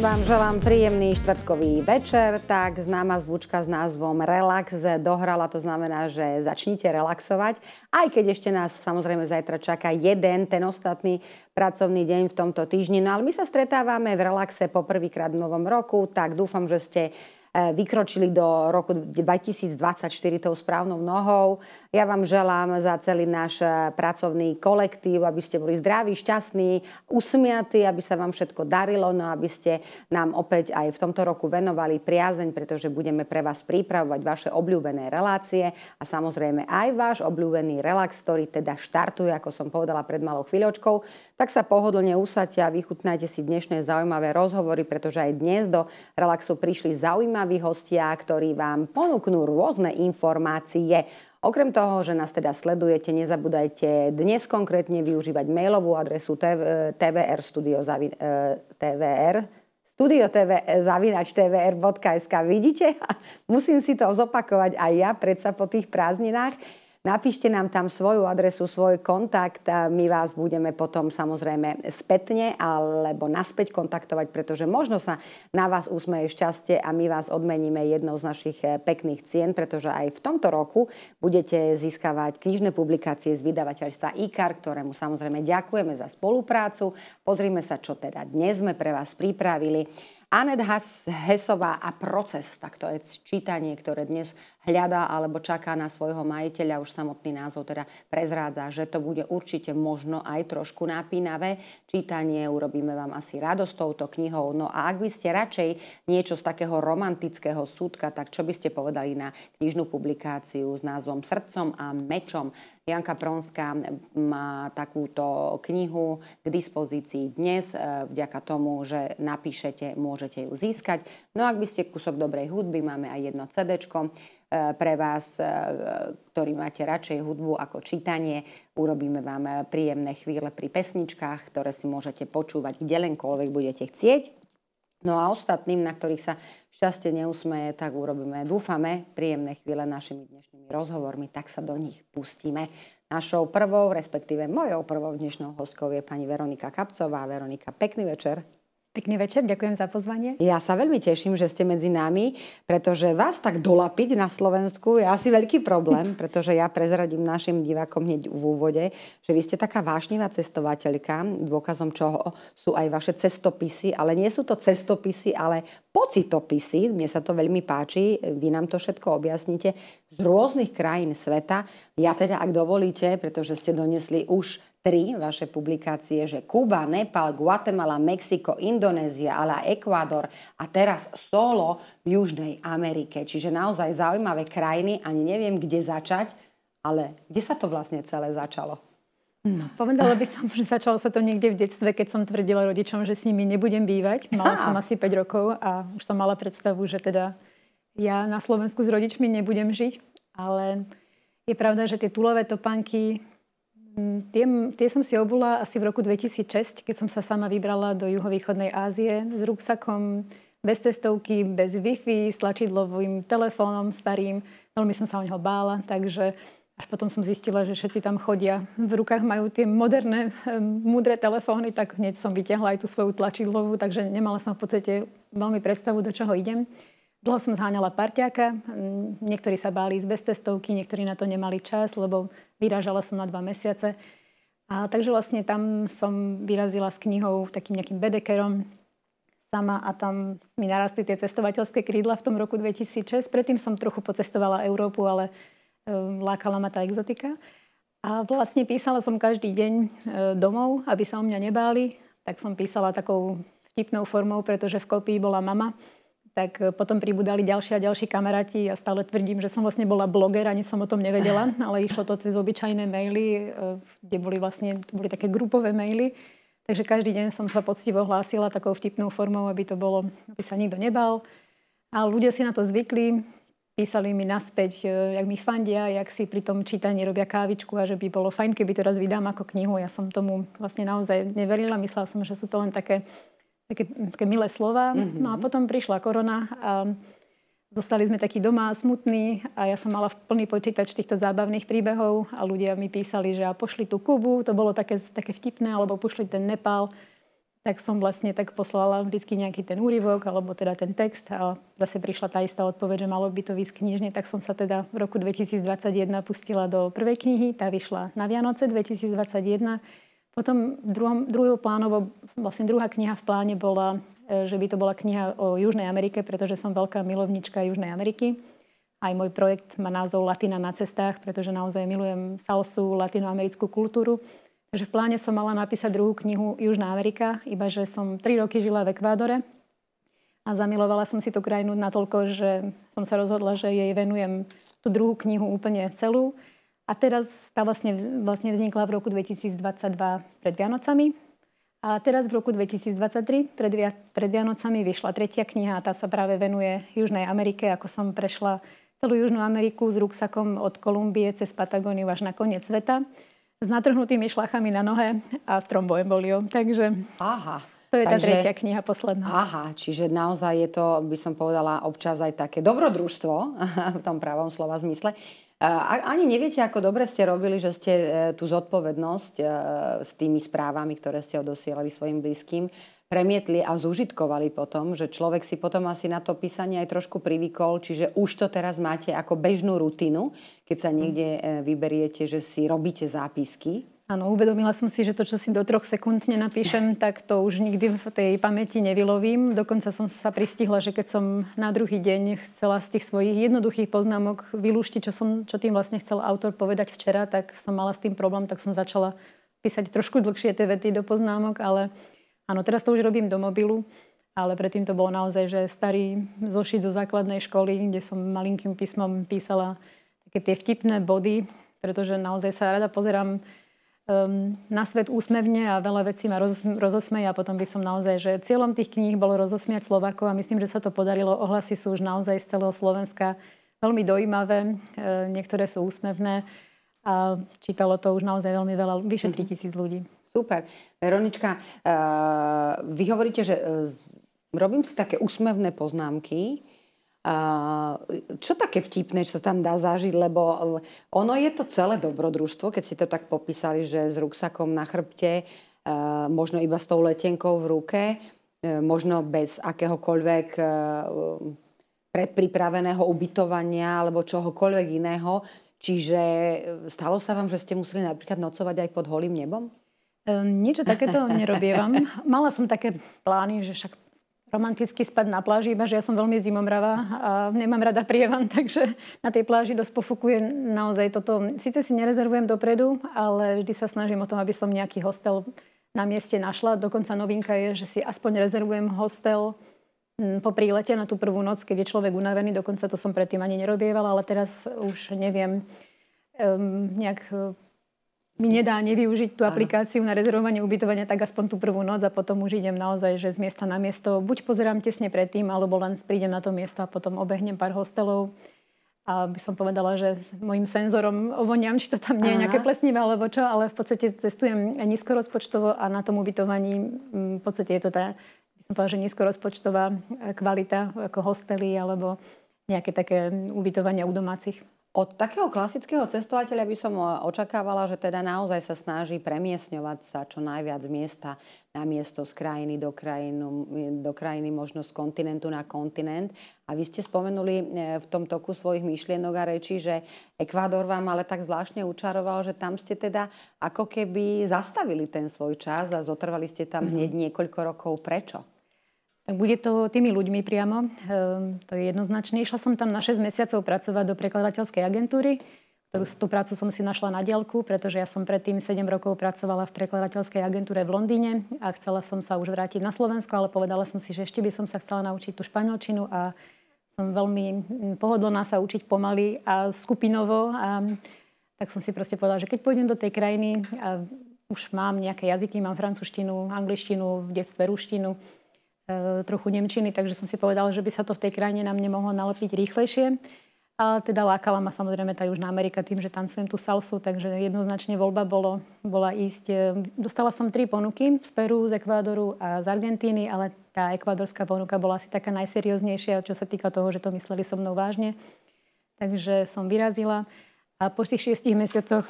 vám želám príjemný štvrtkový večer. Tak známa zvučka s názvom Relax dohrala, to znamená, že začnite relaxovať, aj keď ešte nás samozrejme zajtra čaká jeden, ten ostatný pracovný deň v tomto týždni. No ale my sa stretávame v relaxe poprvýkrát v novom roku, tak dúfam, že ste eh, vykročili do roku 2024 tou správnou nohou. Ja vám želám za celý náš e, pracovný kolektív, aby ste boli zdraví, šťastní, usmiatí, aby sa vám všetko darilo, no aby ste nám opäť aj v tomto roku venovali priazeň, pretože budeme pre vás pripravovať vaše obľúbené relácie a samozrejme aj váš obľúbený relax, ktorý teda štartuje, ako som povedala pred malou chvíľočkou. Tak sa pohodlne usadte a vychutnajte si dnešné zaujímavé rozhovory, pretože aj dnes do relaxu prišli zaujímaví hostia, ktorí vám ponúknú rôzne informácie Okrem toho, že nás teda sledujete, nezabúdajte dnes konkrétne využívať mailovú adresu tv, e, tvr studio e, tvr studio TV, e, zavinač tvr.sk. Vidíte? Musím si to zopakovať aj ja, predsa po tých prázdninách. Napíšte nám tam svoju adresu, svoj kontakt a my vás budeme potom samozrejme spätne alebo naspäť kontaktovať, pretože možno sa na vás usmeje šťastie a my vás odmeníme jednou z našich eh, pekných cien, pretože aj v tomto roku budete získavať knižné publikácie z vydavateľstva IKAR, ktorému samozrejme ďakujeme za spoluprácu. Pozrime sa, čo teda dnes sme pre vás pripravili. Anet Hesová a proces, tak to je čítanie, ktoré dnes hľadá alebo čaká na svojho majiteľa, už samotný názov teda prezrádza, že to bude určite možno aj trošku napínavé. Čítanie urobíme vám asi radosť touto knihou. No a ak by ste radšej niečo z takého romantického súdka, tak čo by ste povedali na knižnú publikáciu s názvom Srdcom a mečom? Janka Pronská má takúto knihu k dispozícii dnes. E, vďaka tomu, že napíšete, môžete ju získať. No ak by ste kúsok dobrej hudby, máme aj jedno CD. Eh, pre vás, eh, ktorí máte radšej hudbu ako čítanie. Urobíme vám eh, príjemné chvíle pri pesničkách, ktoré si môžete počúvať kdelenkoľvek budete chcieť. No a ostatným, na ktorých sa šťastie neusmeje, tak urobíme, dúfame, príjemné chvíle našimi dnešnými rozhovormi, tak sa do nich pustíme. Našou prvou, respektíve mojou prvou dnešnou hostkou je pani Veronika Kapcová. Veronika, pekný večer. Pekný večer, ďakujem za pozvanie. Ja sa veľmi teším, že ste medzi nami, pretože vás tak dolapiť na Slovensku je asi veľký problém, pretože ja prezradím našim divákom hneď v úvode, že vy ste taká vášnivá cestovateľka, dôkazom čoho sú aj vaše cestopisy, ale nie sú to cestopisy, ale pocitopisy. Mne sa to veľmi páči, vy nám to všetko objasnite z rôznych krajín sveta. Ja teda, ak dovolíte, pretože ste donesli už tri vaše publikácie, že Kuba, Nepal, Guatemala, Mexiko, Indonézia, ale aj Ekvádor a teraz solo v Južnej Amerike. Čiže naozaj zaujímavé krajiny, ani neviem, kde začať, ale kde sa to vlastne celé začalo? No, povedala by som, že začalo sa to niekde v detstve, keď som tvrdila rodičom, že s nimi nebudem bývať. Mala som asi 5 rokov a už som mala predstavu, že teda ja na Slovensku s rodičmi nebudem žiť, ale je pravda, že tie tulové topánky, mm, tie, tie som si obula asi v roku 2006, keď som sa sama vybrala do juhovýchodnej Ázie s ruksakom, bez cestovky, bez Wi-Fi, s tlačidlovým telefónom starým. Veľmi som sa o neho bála, takže až potom som zistila, že všetci tam chodia. V rukách majú tie moderné, múdre telefóny, tak hneď som vyťahla aj tú svoju tlačidlovú, takže nemala som v podstate veľmi predstavu, do čoho idem. Dlho som zháňala parťáka, mm, niektorí sa báli ísť bez testovky, niektorí na to nemali čas, lebo vyrážala som na dva mesiace. A, takže vlastne tam som vyrazila s knihou takým nejakým bedekerom sama a tam mi narastli tie cestovateľské krídla v tom roku 2006. Predtým som trochu pocestovala Európu, ale e, lákala ma tá exotika. A vlastne písala som každý deň e, domov, aby sa o mňa nebáli. Tak som písala takou vtipnou formou, pretože v kopii bola mama tak e, potom pribudali ďalší a ďalší kamaráti. Ja stále tvrdím, že som vlastne bola bloger, ani som o tom nevedela, ale išlo to cez obyčajné maily, e, kde boli vlastne boli také grupové maily. Takže každý deň som sa poctivo hlásila takou vtipnou formou, aby to bolo, aby sa nikto nebal. A ľudia si na to zvykli, písali mi naspäť, e, jak mi fandia, jak si pri tom čítaní robia kávičku a že by bolo fajn, keby teraz vydám ako knihu. Ja som tomu vlastne naozaj neverila. Myslela som, že sú to len také také, také milé slova. Mm-hmm. No a mhm. potom prišla korona a zostali sme takí doma smutní a ja som mala plný počítač týchto zábavných príbehov a ľudia mi písali, že a pošli tú Kubu, to bolo také, také vtipné, alebo pošli ten Nepal tak som vlastne tak poslala vždy nejaký ten úryvok alebo teda ten text a zase prišla tá istá odpoveď, že malo by to výsť knižne, tak som sa teda v roku 2021 pustila do prvej knihy, tá vyšla na Vianoce 2021 potom druhom, druhú plánovo, vlastne druhá kniha v pláne bola, e, že by to bola kniha o Južnej Amerike, pretože som veľká milovnička Južnej Ameriky. Aj môj projekt má názov Latina na cestách, pretože naozaj milujem salsu, latinoamerickú kultúru. Takže v pláne som mala napísať druhú knihu Južná Amerika, iba že som tri roky žila v Ekvádore a zamilovala som si tú krajinu natoľko, že som sa rozhodla, že jej venujem tú druhú knihu úplne celú a teraz tá vlastne, vlastne vznikla v roku 2022 pred Vianocami. A teraz v roku 2023 pred, pred Vianocami vyšla tretia kniha a tá sa práve venuje Južnej Amerike, ako som prešla celú Južnú Ameriku s ruksakom od Kolumbie cez Patagóniu až na koniec sveta s natrhnutými šlachami na nohe a s tromboemboliou. Takže Aha. to je tá tretia kniha posledná. Aha, čiže naozaj je to, by som povedala, občas aj také dobrodružstvo v tom pravom slova zmysle. A ani neviete, ako dobre ste robili, že ste e, tú zodpovednosť e, s tými správami, ktoré ste odosielali svojim blízkym, premietli a zužitkovali potom, že človek si potom asi na to písanie aj trošku privykol, čiže už to teraz máte ako bežnú rutinu, keď sa niekde e, vyberiete, že si robíte zápisky Áno, uvedomila som si, že to, čo si do troch sekúnd nenapíšem, tak to už nikdy v tej pamäti nevylovím. Dokonca som sa pristihla, že keď som na druhý deň chcela z tých svojich jednoduchých poznámok vylúštiť, čo, som, čo tým vlastne chcel autor povedať včera, tak som mala s tým problém, tak som začala písať trošku dlhšie tie vety do poznámok, ale áno, teraz to už robím do mobilu, ale predtým to bolo naozaj, že starý zošit zo základnej školy, kde som malinkým písmom písala také tie vtipné body, pretože naozaj sa rada pozerám um, na svet úsmevne a veľa vecí ma rozosmeje a potom by som naozaj, že cieľom tých kníh bolo rozosmiať Slovakov a myslím, že sa to podarilo. Ohlasy sú už naozaj z celého Slovenska veľmi dojímavé, e, niektoré sú úsmevné a čítalo to už naozaj veľmi veľa, vyše 3000 mhm. ľudí. Super. Veronička, uh, vy hovoríte, že uh, robím si také úsmevné poznámky, čo také vtipné, čo sa tam dá zažiť, lebo e, ono je to celé dobrodružstvo, keď ste to tak popísali, že s ruksakom na chrbte, e, možno iba s tou letenkou v ruke, e, možno bez akéhokoľvek predpripraveného ubytovania alebo čohokoľvek iného. Čiže stalo sa vám, že ste museli napríklad nocovať aj pod holým nebom? Niečo takéto nerobievam. Mala som také plány, že však romanticky spad na pláži, iba že ja som veľmi zimomravá a nemám rada prievan, takže na tej pláži dosť pofukuje naozaj toto. Sice si nerezervujem dopredu, ale vždy sa snažím o tom, aby som nejaký hostel na mieste našla. Dokonca novinka je, že si aspoň rezervujem hostel hm, po prílete na tú prvú noc, keď je človek unavený. Dokonca to som predtým ani nerobievala, ale teraz už neviem um, nejak mi nedá nevyužiť tú aplikáciu na rezervovanie ubytovania, tak aspoň tú prvú noc a potom už idem naozaj, že z miesta na miesto. Buď pozerám tesne predtým, alebo len prídem na to miesto a potom obehnem pár hostelov. A by som povedala, že môjim senzorom ovoniam, či to tam nie je nejaké plesnivé alebo čo, ale v podstate cestujem nízko rozpočtovo a na tom ubytovaní mm, v podstate je to tá, by som povedala, že nízko rozpočtová kvalita ako hostely alebo nejaké také ubytovania u domácich. Od takého klasického cestovateľa by som eh, očakávala, že teda naozaj sa snaží premiesňovať sa čo najviac z miesta na miesto, z krajiny do, krajinu, do krajiny, možno z kontinentu na kontinent. A vy ste spomenuli eh, v tom toku svojich myšlienok a rečí, že Ekvádor vám ale tak zvláštne učaroval, že tam ste teda ako keby zastavili ten svoj čas a zotrvali ste tam mhm. hneď niekoľko rokov. Prečo? Bude to tými ľuďmi priamo, ehm, to je jednoznačné. Išla som tam na 6 mesiacov pracovať do prekladateľskej agentúry, ktorú tú prácu som si našla na diaľku, pretože ja som predtým 7 rokov pracovala v prekladateľskej agentúre v Londýne a chcela som sa už vrátiť na Slovensko, ale povedala som si, že ešte by som sa chcela naučiť tú španielčinu a som veľmi mm, pohodlná sa učiť pomaly a skupinovo. A tak som si proste povedala, že keď pôjdem do tej krajiny a už mám nejaké jazyky, mám francúzštinu, angličtinu, v detstve ruštinu, E, trochu Nemčiny, takže som si povedala, že by sa to v tej krajine na mne mohlo nalepiť rýchlejšie. A teda lákala ma samozrejme tá Južná Amerika tým, že tancujem tú salsu, takže jednoznačne voľba bolo, bola ísť. E, dostala som tri ponuky z Peru, z Ekvádoru a z Argentíny, ale tá ekvádorská ponuka bola asi taká najserióznejšia, čo sa týka toho, že to mysleli so mnou vážne. Takže som vyrazila a po tých šiestich mesiacoch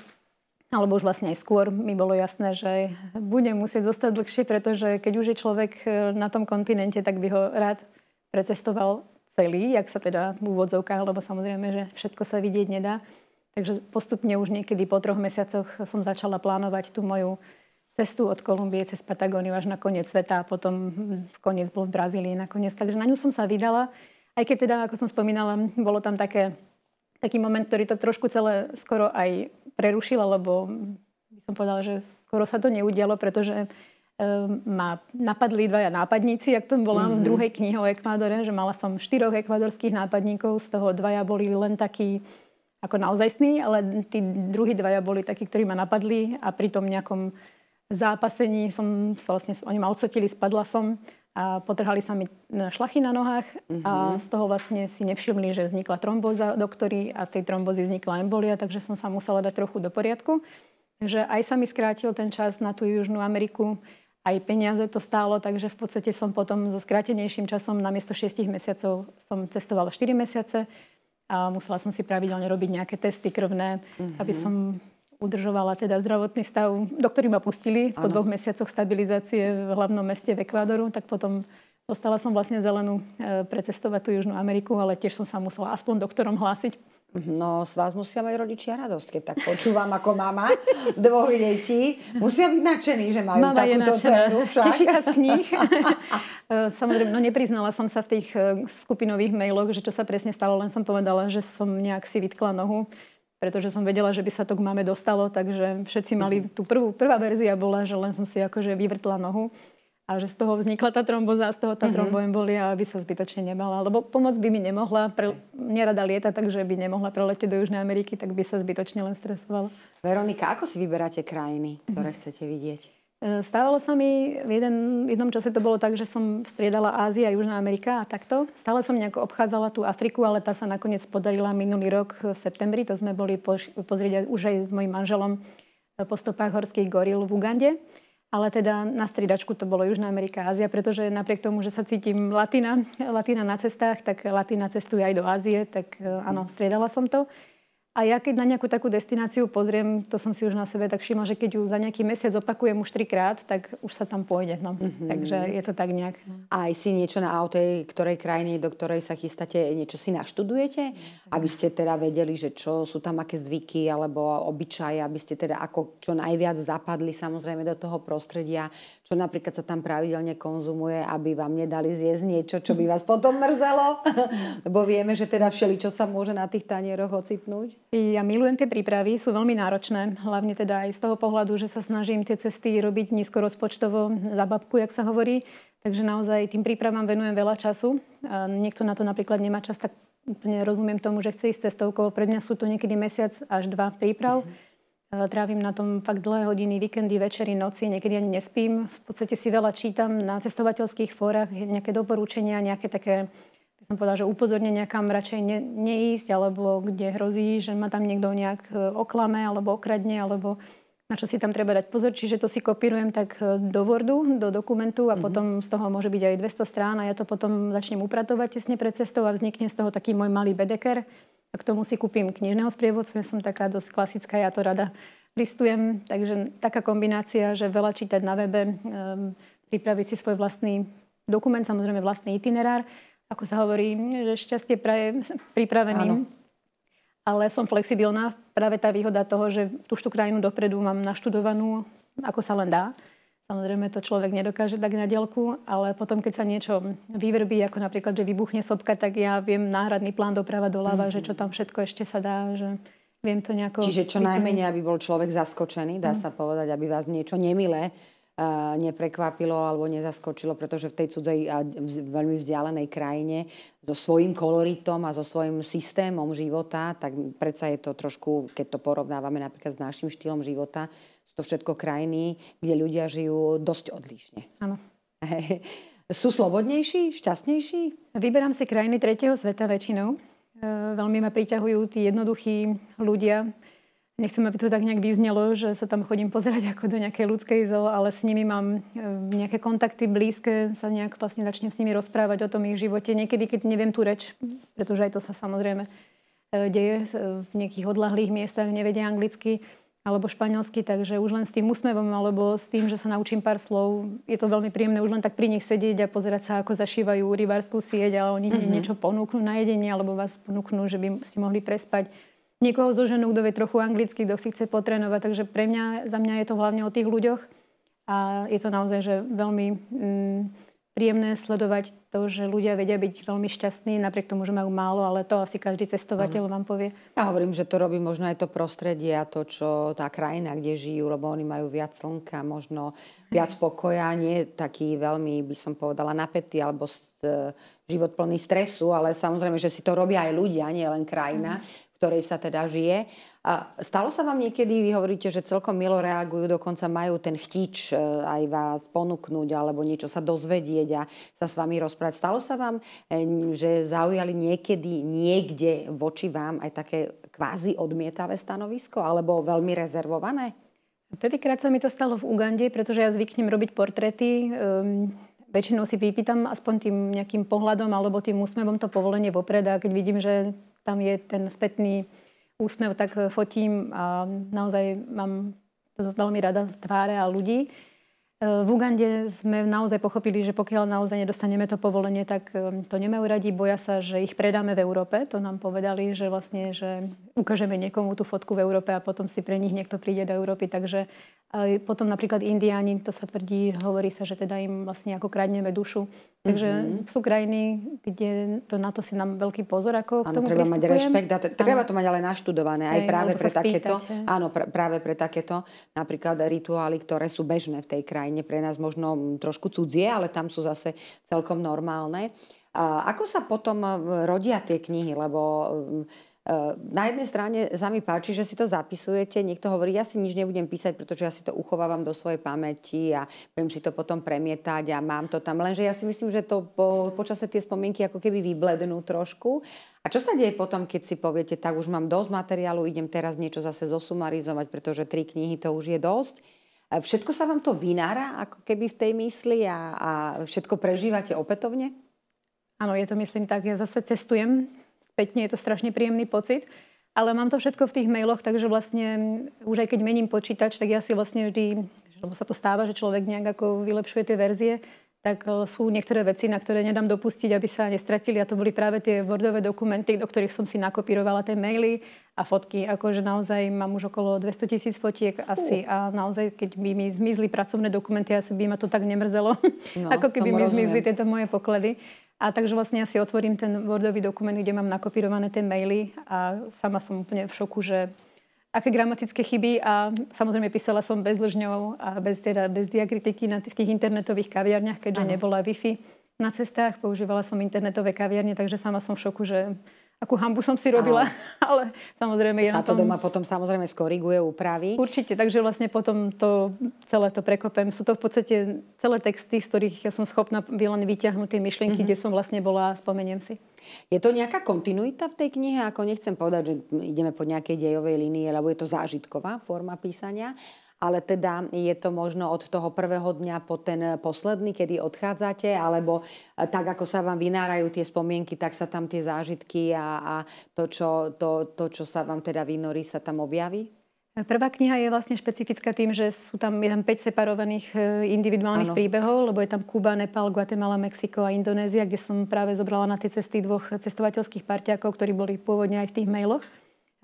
alebo už vlastne aj skôr mi bolo jasné, že budem musieť zostať dlhšie, pretože keď už je človek e, na tom kontinente, tak by ho rád precestoval celý, jak sa teda v úvodzovkách, lebo samozrejme, že všetko sa vidieť nedá. Takže postupne už niekedy po troch mesiacoch som začala plánovať tú moju cestu od Kolumbie cez Patagóniu až na koniec sveta a potom koniec bol v Brazílii nakoniec. Takže na ňu som sa vydala, aj keď teda, ako som spomínala, bolo tam také, taký moment, ktorý to trošku celé skoro aj prerušila, lebo by som povedala, že skoro sa to neudialo, pretože e, ma napadli dvaja nápadníci, ak to volám mm-hmm. v mhm. druhej knihe o Ekvádore, že mala som štyroch ekvádorských nápadníkov, z toho dvaja boli len takí ako naozajstní, ale tí druhí dvaja boli takí, ktorí ma napadli a pri tom nejakom zápasení som sa vlastne, oni ma odsotili, spadla som a potrhali sa mi e, šlachy na nohách uh-huh. a mhm. z toho vlastne si nevšimli, že vznikla trombóza doktory a z tej trombozy vznikla embolia, takže som sa musela dať trochu do poriadku. Takže aj sa mi skrátil ten čas na tú Južnú Ameriku, aj peniaze to stálo, takže v podstate som potom so skrátenejším časom na miesto 6 mesiacov som cestovala 4 mesiace a musela som si pravidelne robiť nejaké testy krvné, mm-hmm. aby mhm. som udržovala teda zdravotný stav, do ktorý ma pustili ano. po dvoch mesiacoch stabilizácie v hlavnom meste v Ekvádoru, tak potom dostala som vlastne zelenú e, precestovať tú Južnú Ameriku, ale tiež som sa musela aspoň doktorom hlásiť. Mhm, no, s vás musia mať rodičia radosť, keď tak počúvam ako mama dvoch detí. Musia byť nadšení, že majú mama takúto dceru. Teší sa z nich. E, samozrejme, no nepriznala som sa v tých e, skupinových mailoch, že čo sa presne stalo, len som povedala, že som nejak si vytkla nohu pretože som vedela, že by sa to k mame dostalo, takže všetci mali, mhm. tú prvú, prvá verzia bola, že len som si akože vyvrtla nohu a že z toho vznikla tá tromboza, z toho tá mm-hmm. tromboembolia, aby sa zbytočne nebala, lebo pomoc by mi nemohla, pre, nerada lieta, takže by nemohla preletieť do Južnej Ameriky, tak by sa zbytočne len stresovala. Veronika, ako si vyberáte krajiny, ktoré mm-hmm. chcete vidieť? E, stávalo sa mi, v jeden, jednom čase to bolo tak, že som striedala Ázia a Južná Amerika a takto. Stále som nejako obchádzala tú Afriku, ale tá sa nakoniec podarila minulý rok v septembri. To sme boli po, pozrieť už aj s mojim manželom e, po stopách horských goril v Ugande. Ale teda na striedačku to bolo Južná Amerika a Ázia, pretože napriek tomu, že sa cítim latina, latina na cestách, tak latina cestuje aj do Ázie, tak e, áno, striedala som to. A ja keď na nejakú takú destináciu pozriem, to som si už na sebe tak všimla, že keď ju za nejaký mesiac opakujem už trikrát, tak už sa tam pôjde. No. Mm-hmm. Takže je to tak nejak. A aj si niečo na autej, ktorej krajine, do ktorej sa chystáte, niečo si naštudujete, mm-hmm. aby ste teda vedeli, že čo sú tam aké zvyky alebo obyčaje, aby ste teda ako čo najviac zapadli samozrejme do toho prostredia, čo napríklad sa tam pravidelne konzumuje, aby vám nedali zjesť niečo, čo by vás potom mrzelo, lebo vieme, že teda všeli, čo sa môže na tých tanieroch ocitnúť. Ja milujem tie prípravy, sú veľmi náročné, hlavne teda aj z toho pohľadu, že sa snažím tie cesty robiť rozpočtovo za babku, jak sa hovorí. Takže naozaj tým prípravám venujem veľa času. Niekto na to napríklad nemá čas, tak úplne rozumiem tomu, že chce ísť cestovkou. Pre mňa sú to niekedy mesiac až dva príprav. Mm-hmm. Trávim na tom fakt dlhé hodiny, víkendy, večery, noci, niekedy ani nespím. V podstate si veľa čítam na cestovateľských fórach, nejaké doporučenia, nejaké také by som povedala, že upozorne kam radšej ne, neísť, alebo kde hrozí, že ma tam niekto nejak e, oklame, alebo okradne, alebo na čo si tam treba dať pozor. Čiže to si kopírujem tak e, do Wordu, do dokumentu a mm-hmm. potom z toho môže byť aj 200 strán a ja to potom začnem upratovať tesne pred cestou a vznikne z toho taký môj malý bedeker. A k tomu si kúpim knižného sprievodcu, ja som taká dosť klasická, ja to rada listujem. Takže taká kombinácia, že veľa čítať na webe, e, pripraviť si svoj vlastný dokument, samozrejme vlastný itinerár ako sa hovorí, že šťastie praje pripraveným. Ale som flexibilná. Práve tá výhoda toho, že tú tú krajinu dopredu mám naštudovanú, ako sa len dá. Samozrejme, to človek nedokáže tak na dielku, ale potom, keď sa niečo vyvrbí, ako napríklad, že vybuchne sopka, tak ja viem náhradný plán doprava doľava, mm-hmm. že čo mhm. tam všetko ešte sa dá, že viem to nejako... Čiže čo vykonať. najmenej, aby bol človek zaskočený, dá mm-hmm. sa povedať, aby vás niečo nemilé Eh, neprekvapilo alebo nezaskočilo, pretože v tej cudzej a veľmi vzdialenej krajine so svojím koloritom a so svojím systémom života, tak predsa je to trošku, keď to porovnávame napríklad s našim štýlom života, sú to všetko krajiny, kde ľudia žijú dosť odlišne. Áno. sú slobodnejší, šťastnejší? Vyberám si krajiny tretieho sveta väčšinou. Eh, veľmi ma priťahujú tí jednoduchí ľudia, Nechcem, aby to tak nejak vyznelo, že sa tam chodím pozerať ako do nejakej ľudskej zoo, ale s nimi mám e, nejaké kontakty blízke, sa nejak vlastne začnem s nimi rozprávať o tom ich živote. Niekedy, keď neviem tú reč, pretože aj to sa samozrejme e, deje e, v nejakých odlahlých miestach, nevedia anglicky alebo španielsky, takže už len s tým úsmevom alebo s tým, že sa naučím pár slov, je to veľmi príjemné už len tak pri nich sedieť a pozerať sa, ako zašívajú rybárskú sieť, ale oni mm-hmm. niečo ponúknú na jedenie alebo vás ponúknú, že by ste mohli prespať niekoho zoženú, kto vie trochu anglicky, kto si chce potrénovať. Takže pre mňa, za mňa je to hlavne o tých ľuďoch a je to naozaj že veľmi mm, príjemné sledovať to, že ľudia vedia byť veľmi šťastní, napriek tomu, že majú málo, ale to asi každý cestovateľ vám povie. Ja hovorím, že to robí možno aj to prostredie a to, čo tá krajina, kde žijú, lebo oni majú viac slnka, možno viac pokoja, nie taký veľmi, by som povedala, napätý alebo e, život plný stresu, ale samozrejme, že si to robia aj ľudia, nie len krajina. Mm ktorej sa teda žije. A stalo sa vám niekedy, vy hovoríte, že celkom milo reagujú, dokonca majú ten chtič e, aj vás ponúknuť alebo niečo sa dozvedieť a sa s vami rozprávať. Stalo sa vám, e, že zaujali niekedy niekde voči vám aj také kvázi odmietavé stanovisko alebo veľmi rezervované? Prvýkrát sa mi to stalo v Ugande, pretože ja zvyknem robiť portrety. Um, ehm, väčšinou si vypýtam aspoň tým nejakým pohľadom alebo tým úsmevom to povolenie vopred a keď vidím, že tam je ten spätný úsmev, tak eh, fotím a naozaj mám to veľmi rada tváre a ľudí. Eh, v Ugande sme naozaj pochopili, že pokiaľ naozaj nedostaneme to povolenie, tak eh, to nemajú radi, boja sa, že ich predáme v Európe. To nám povedali, že vlastne, že ukážeme niekomu tú fotku v Európe a potom si pre nich niekto príde do Európy. Takže eh, potom napríklad Indiáni, to sa tvrdí, hovorí sa, že teda im vlastne ako kradneme dušu. Takže mm-hmm. sú krajiny, kde to, na to si nám veľký pozor, ako ano, k tomu treba mať rešpekt treba to mať ale naštudované aj, aj práve pre takéto. Spýtať, áno, pr- práve pre takéto napríklad rituály, ktoré sú bežné v tej krajine, pre nás možno mm, trošku cudzie, ale tam sú zase celkom normálne. A ako sa potom eh, rodia tie knihy, lebo mm, Eh, na jednej strane sa mi páči, že si to zapisujete. Niekto hovorí, ja si nič nebudem písať, pretože ja si to uchovávam do svojej pamäti a budem si to potom premietať a mám to tam. Lenže ja si myslím, že to po, počase tie spomienky ako keby vyblednú trošku. A čo sa deje potom, keď si poviete, tak už mám dosť materiálu, idem teraz niečo zase zosumarizovať, pretože tri knihy to už je dosť. Eh, všetko sa vám to vynára ako keby v tej mysli a, a všetko prežívate opätovne? Áno, je to myslím tak, ja zase cestujem spätne je to strašne príjemný pocit. Ale mám to všetko v tých mailoch, takže vlastne už aj keď mením počítač, tak ja si vlastne vždy, lebo sa to stáva, že človek nejak ako vylepšuje tie verzie, tak eh, sú niektoré veci, na ktoré nedám dopustiť, aby sa nestratili. A to boli práve tie Wordové dokumenty, do ktorých som si nakopírovala tie maily a fotky. Akože naozaj mám už okolo 200 tisíc fotiek asi. A naozaj, keď by mi zmizli pracovné dokumenty, asi by ma to tak nemrzelo, no, ako keby mi rozumiem. zmizli tieto moje poklady. A takže vlastne ja si otvorím ten Wordový dokument, kde mám nakopírované tie maily a sama som úplne v šoku, že aké gramatické chyby a samozrejme písala som bez lžňov a bez, teda, bez diakritiky na v tých internetových kaviarniach, keďže ano. nebola Wi-Fi na cestách, používala som internetové kaviarne, takže sama som v šoku, že akú hambu som si robila, ale, ale samozrejme... Sa to tom... doma potom samozrejme skoriguje, upraví. Určite, takže vlastne potom to celé to prekopem. Sú to v podstate celé texty, z ktorých ja som schopná len vyťahnuť tie myšlienky, mm-hmm. kde som vlastne bola, spomeniem si. Je to nejaká kontinuita v tej knihe? Ako nechcem povedať, že ideme po nejakej dejovej línii, lebo je to zážitková forma písania, ale teda je to možno od toho prvého dňa po ten posledný, kedy odchádzate, alebo e, tak, ako sa vám vynárajú tie spomienky, tak sa tam tie zážitky a, a to, čo, to, to, čo sa vám teda vynorí, sa tam objaví? Prvá kniha je vlastne špecifická tým, že sú tam, je tam 5 separovaných e, individuálnych ano. príbehov, lebo je tam Kuba, Nepal, Guatemala, Mexiko a Indonézia, kde som práve zobrala na tie cesty dvoch cestovateľských parťákov, ktorí boli pôvodne aj v tých mailoch.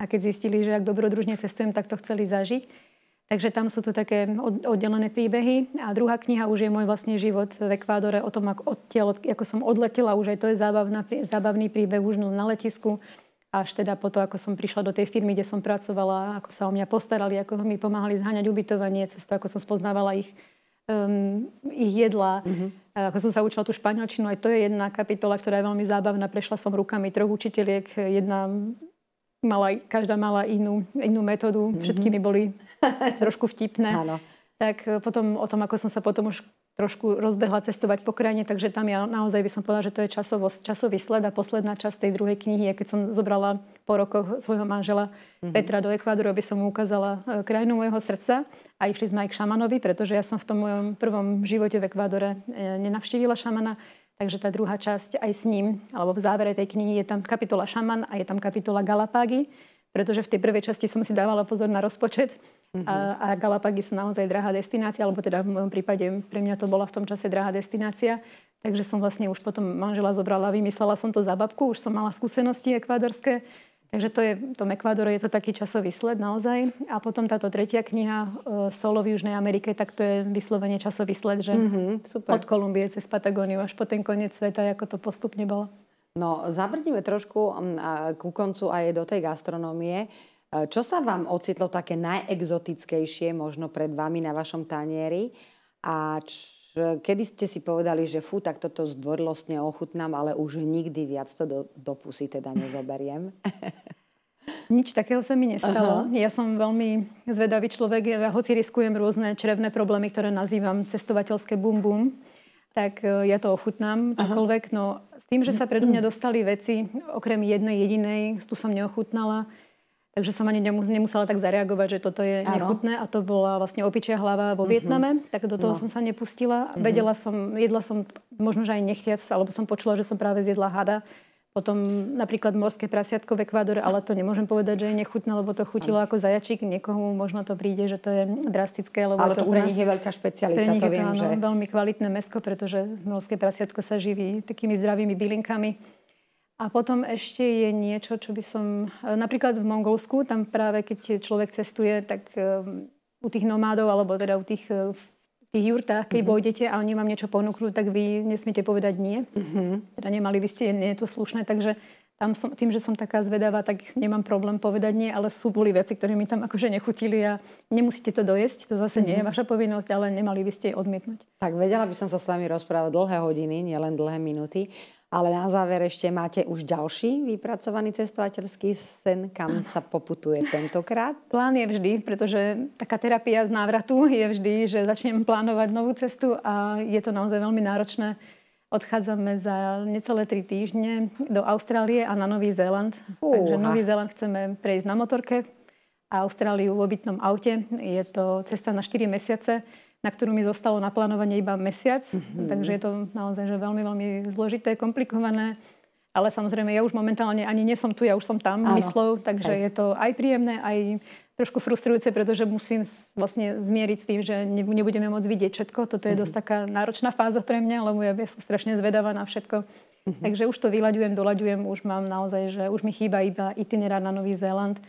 A keď zistili, že ak dobrodružne cestujem, tak to chceli zažiť. Takže tam sú to také oddelené príbehy. A druhá kniha už je môj vlastne život v Ekvádore o tom, ako, odtiaľ, ako som odletela. Už aj to je zábavná, zábavný príbeh už na letisku. Až teda po to, ako som prišla do tej firmy, kde som pracovala, ako sa o mňa postarali, ako mi pomáhali zháňať ubytovanie, cez to, ako som spoznávala ich, um, ich jedla. Mm-hmm. Ako som sa učila tú španielčinu, aj to je jedna kapitola, ktorá je veľmi zábavná. Prešla som rukami troch učiteľiek. Jedna mala, každá mala inú, inú metódu, mm-hmm. všetky mi boli trošku vtipné. Áno. Tak eh, potom o tom, ako som sa potom už trošku rozbehla cestovať po krajine, takže tam ja naozaj by som povedala, že to je časovo, časový sled a posledná časť tej druhej knihy, keď som zobrala po rokoch svojho manžela mm-hmm. Petra do Ekvádoru, aby som mu ukázala eh, krajinu môjho srdca. A išli sme aj k šamanovi, pretože ja som v tom mojom prvom živote v Ekvádore eh, nenavštívila šamana. Takže tá druhá časť aj s ním, alebo v závere tej knihy je tam kapitola Šaman a je tam kapitola Galapágy, pretože v tej prvej časti som si dávala pozor na rozpočet mm-hmm. a, mhm. a Galapágy sú naozaj drahá destinácia, alebo teda v mojom prípade pre mňa to bola v tom čase drahá destinácia. Takže som vlastne už potom manžela zobrala, vymyslela som to za babku, už som mala skúsenosti ekvádorské, Takže to je, v tom ekvádore je to taký časový sled naozaj. A potom táto tretia kniha, e, Solo v Južnej Amerike, tak to je vyslovene časový sled, že mm-hmm, super. od Kolumbie cez Patagóniu až po ten koniec sveta, ako to postupne bolo. No, zabrdíme trošku ku koncu aj do tej gastronómie. E, čo sa vám ocitlo také najexotickejšie možno pred vami na vašom tanieri? A č- kedy ste si povedali, že fú, tak toto zdvorilostne ochutnám, ale už nikdy viac to do, do pusy teda nezoberiem? Nič takého sa mi nestalo. Aha. Ja som veľmi zvedavý človek, ja hoci riskujem rôzne črevné problémy, ktoré nazývam cestovateľské bum-bum, tak e, ja to ochutnám čokoľvek. No s tým, že sa pred mňa dostali veci, okrem jednej jedinej, tu som neochutnala, Takže som ani nemusela tak zareagovať, že toto je ano. nechutné a to bola vlastne opičia hlava vo mhm. Vietname, mm-hmm. tak do toho no. som sa nepustila. Mm-hmm. Vedela som, jedla som možno, že aj nechtiac, alebo som počula, že som práve zjedla hada. Potom napríklad morské prasiatko v Ekvádore, ale to nemôžem povedať, že je nechutné, lebo to chutilo ano. ako zajačík. Niekomu možno to príde, že to je drastické. Lebo ale to, to pre nich je veľká špecialita, pre nich to viem, je to, áno, že... veľmi kvalitné mesko, pretože morské prasiatko sa živí takými zdravými bylinkami a potom ešte je niečo, čo by som... E, napríklad v Mongolsku, tam práve keď človek cestuje, tak e, u tých nomádov, alebo teda u tých e, v tých jurtách, keď mm-hmm. a oni vám niečo ponúknú, tak vy nesmiete povedať nie. Mm-hmm. Teda nemali by ste, nie je to slušné, takže tam som, tým, že som taká zvedavá, tak nemám problém povedať nie, ale sú boli veci, ktoré mi tam akože nechutili a nemusíte to dojesť, to zase nie je mhm. vaša povinnosť, ale nemali by ste jej odmietnúť. Tak vedela by som sa s vami rozprávať dlhé hodiny, nielen dlhé minúty, ale na záver ešte máte už ďalší vypracovaný cestovateľský sen, kam sa poputuje tentokrát? Plán je vždy, pretože taká terapia z návratu je vždy, že začnem plánovať novú cestu a je to naozaj veľmi náročné. Odchádzame za necelé tri týždne do Austrálie a na Nový Zéland. Uh, Takže Nový Zéland chceme prejsť na motorke a Austráliu v obytnom aute. Je to cesta na 4 mesiace na ktorú mi zostalo naplánovanie iba mesiac. Mm-hmm. Takže je to naozaj že veľmi, veľmi zložité, komplikované. Ale samozrejme, ja už momentálne ani nie som tu, ja už som tam Áno. myslou, takže Hej. je to aj príjemné, aj trošku frustrujúce, pretože musím vlastne zmieriť s tým, že nebudeme môcť vidieť všetko. Toto je mm-hmm. dosť taká náročná fáza pre mňa, lebo ja som strašne zvedavá na všetko. Mm-hmm. Takže už to vyľaďujem, doľaďujem, už mám naozaj, že už mi chýba iba itinerár na Nový Zéland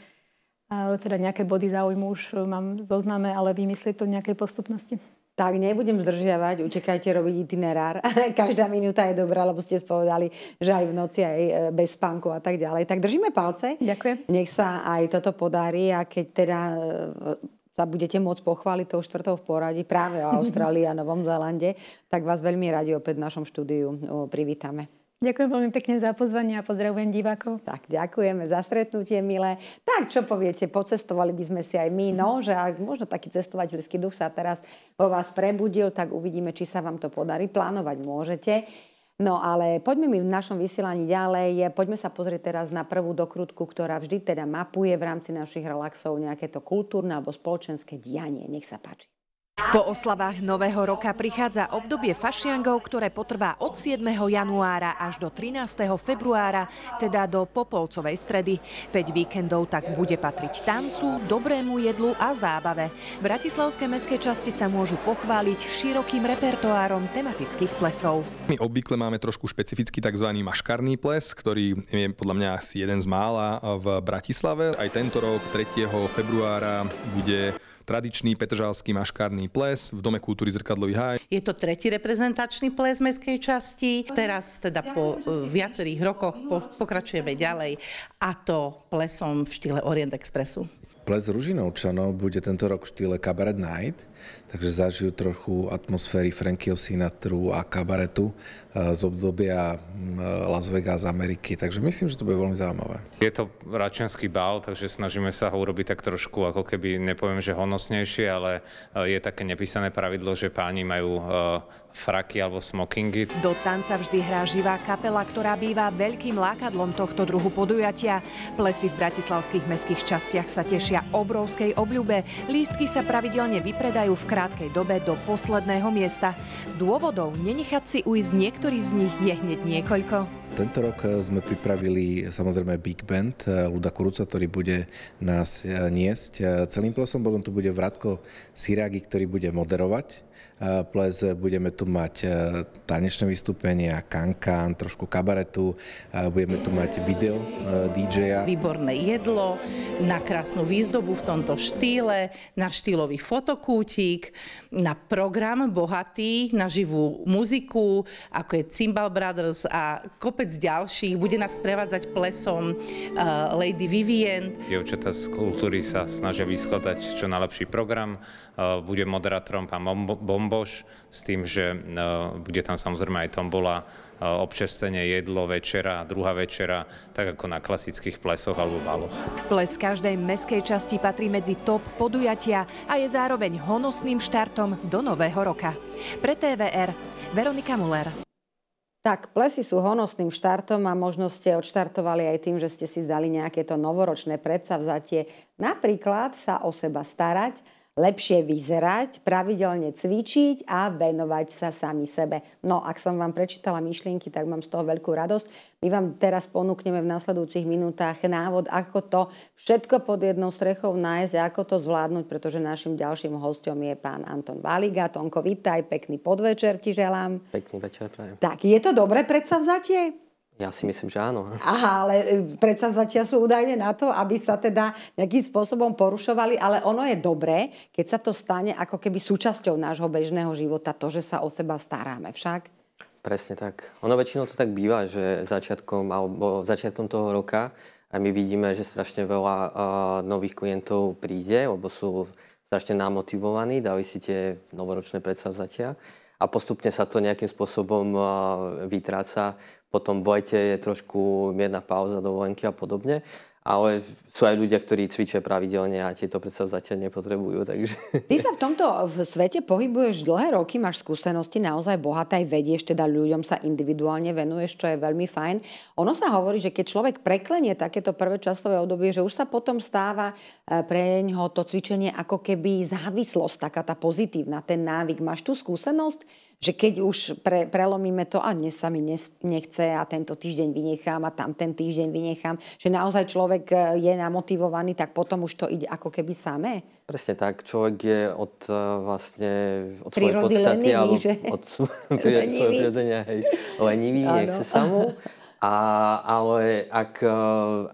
teda nejaké body záujmu už e, mám zozname, ale vymyslieť to v nejakej postupnosti. Tak nebudem zdržiavať, utekajte robiť itinerár. Každá minúta je dobrá, lebo ste spovedali, že aj v noci, aj e, bez spánku a tak ďalej. Tak držíme palce. Ďakujem. Nech sa aj toto podarí a keď teda e, sa budete môcť pochváliť tou štvrtou v poradí práve o Austrálii a Novom Zélande, tak vás veľmi radi opäť v našom štúdiu privítame. Ďakujem veľmi pekne za pozvanie a pozdravujem divákov. Tak, ďakujeme za stretnutie, milé. Tak, čo poviete, pocestovali by sme si aj my, no, že ak možno taký cestovateľský duch sa teraz vo vás prebudil, tak uvidíme, či sa vám to podarí. Plánovať môžete. No ale poďme mi v našom vysielaní ďalej. Poďme sa pozrieť teraz na prvú dokrutku, ktorá vždy teda mapuje v rámci našich relaxov nejaké to kultúrne alebo spoločenské dianie. Nech sa páči. Po oslavách Nového roka prichádza obdobie fašiangov, ktoré potrvá od 7. januára až do 13. februára, teda do Popolcovej stredy. 5 víkendov tak bude patriť tancu, dobrému jedlu a zábave. Bratislavské mestské časti sa môžu pochváliť širokým repertoárom tematických plesov. My obvykle máme trošku špecifický tzv. maškarný ples, ktorý je podľa mňa asi jeden z mála v Bratislave. Aj tento rok 3. februára bude tradičný petržalský maškárny ples v Dome kultúry Zrkadlový háj. Je to tretí reprezentačný ples mestskej časti. Teraz teda po e, viacerých rokoch pokračujeme ďalej a to plesom v štýle Orient Expressu. Ples Ružinovčanov bude tento rok v štýle Cabaret Night takže zažijú trochu atmosféry Frankieho Sinatru a kabaretu eh, z obdobia eh, Las Vegas Ameriky, takže myslím, že to bude veľmi zaujímavé. Je to račenský bal, takže snažíme sa ho urobiť tak trošku, ako keby, nepoviem, že honosnejšie, ale eh, je také nepísané pravidlo, že páni majú fraky alebo smokingy. Do tanca vždy hrá živá kapela, ktorá býva veľkým lákadlom tohto druhu podujatia. Plesy v bratislavských mestských častiach sa tešia obrovskej obľube, lístky sa pravidelne vypredajú klesnajú v krátkej dobe do posledného miesta. Dôvodov nenechať si ujsť niektorý z nich je hneď niekoľko. Tento rok eh, sme pripravili eh, samozrejme Big Band eh, Luda Kuruca, ktorý bude nás niesť celým plesom. Potom tu bude Vratko Sirági, ktorý bude moderovať ples. Budeme tu mať tanečné vystúpenia, kankán, trošku kabaretu. Budeme tu mať video DJ-a. Výborné jedlo, na krásnu výzdobu v tomto štýle, na štýlový fotokútik, na program bohatý, na živú muziku, ako je Cymbal Brothers a kop kopec ďalších. Bude nás prevádzať plesom uh, Lady Vivien. Dievčatá z kultúry sa snažia vyskladať čo najlepší program. Uh, bude moderátorom pán Bomboš s tým, že uh, bude tam samozrejme aj tombola občerstvenie, jedlo, večera, druhá večera, tak ako na klasických plesoch alebo valoch. Ples každej meskej časti patrí medzi top podujatia a je zároveň honosným štartom do nového roka. Pre TVR Veronika Muller. Tak, plesy sú honosným štartom a možno ste odštartovali aj tým, že ste si dali nejaké to novoročné predsavzatie. Napríklad sa o seba starať, lepšie vyzerať, pravidelne cvičiť a venovať sa sami sebe. No, ak som vám prečítala myšlienky, tak mám z toho veľkú radosť. My vám teraz ponúkneme v nasledujúcich minútach návod, ako to všetko pod jednou strechou nájsť a ako to zvládnuť, pretože našim ďalším hostom je pán Anton Valiga. Tonko, vítaj, pekný podvečer ti želám. Pekný večer, prajem. Tak, je to dobre vzatie? Ja si myslím, že áno. Aha, ale e, predsa zatiaľ sú údajne na to, aby sa teda nejakým spôsobom porušovali, ale ono je dobré, keď sa to stane ako keby súčasťou nášho bežného života, to, že sa o seba staráme však. Presne tak. Ono väčšinou to tak býva, že začiatkom, alebo začiatkom toho roka a my vidíme, že strašne veľa uh, nových klientov príde, lebo sú strašne namotivovaní, dali si tie novoročné predsavzatia a postupne sa to nejakým spôsobom uh, vytráca potom v lete je trošku jedna pauza, dovolenky a podobne. Ale sú aj ľudia, ktorí cvičia pravidelne a tieto predsa zatiaľ nepotrebujú. Takže... Ty sa v tomto v svete pohybuješ dlhé roky, máš skúsenosti naozaj bohaté, aj vedieš, teda ľuďom sa individuálne venuješ, čo je veľmi fajn. Ono sa hovorí, že keď človek preklenie takéto prvé časové obdobie, že už sa potom stáva e, pre ňoho to cvičenie ako keby závislosť, taká tá pozitívna, ten návyk. Máš tú skúsenosť? že keď už pre, prelomíme to a dnes sa mi nechce a tento týždeň vynechám a tam ten týždeň vynechám, že naozaj človek e, je namotivovaný, tak potom už to ide ako keby samé. Presne tak, človek je od e, vlastne od svojej podstaty lenivý, alebo že? od svojho prírodzenia hej, lenivý, nechce sa mu. A, ale ak, e,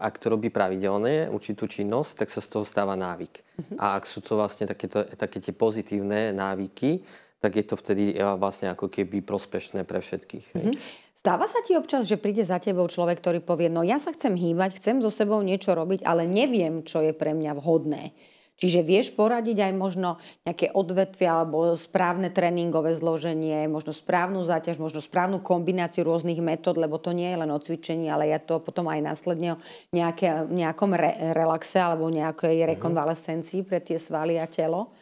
ak to robí pravidelne, určitú činnosť, tak sa z toho stáva návyk. Uh-huh. A ak sú to vlastne také, také tie pozitívne návyky, tak je to vtedy eh, vlastne ako keby prospešné pre všetkých. Mm-hmm. Stáva sa ti občas, že príde za tebou človek, ktorý povie, no ja sa chcem hýbať, chcem so sebou niečo robiť, ale neviem, čo je pre mňa vhodné. Čiže vieš poradiť aj možno nejaké odvetvia alebo správne tréningové zloženie, možno správnu záťaž, možno správnu kombináciu rôznych metód, lebo to nie je len o cvičení, ale ja to potom aj následne o nejaké, nejakom re, relaxe alebo nejakej mhm. rekonvalescencii pre tie svaly a telo.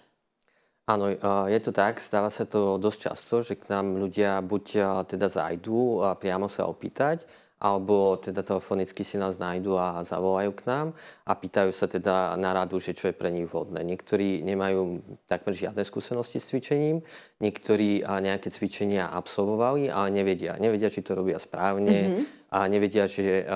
Áno, je to tak, stáva sa to dosť často, že k nám ľudia buď teda zajdú a priamo sa opýtať, alebo teda telefonicky si nás nájdu a zavolajú k nám a pýtajú sa teda na radu, že čo je pre nich vhodné. Niektorí nemajú takmer žiadne skúsenosti s cvičením, niektorí nejaké cvičenia absolvovali, ale nevedia. Nevedia, či to robia správne mm-hmm. a nevedia, že,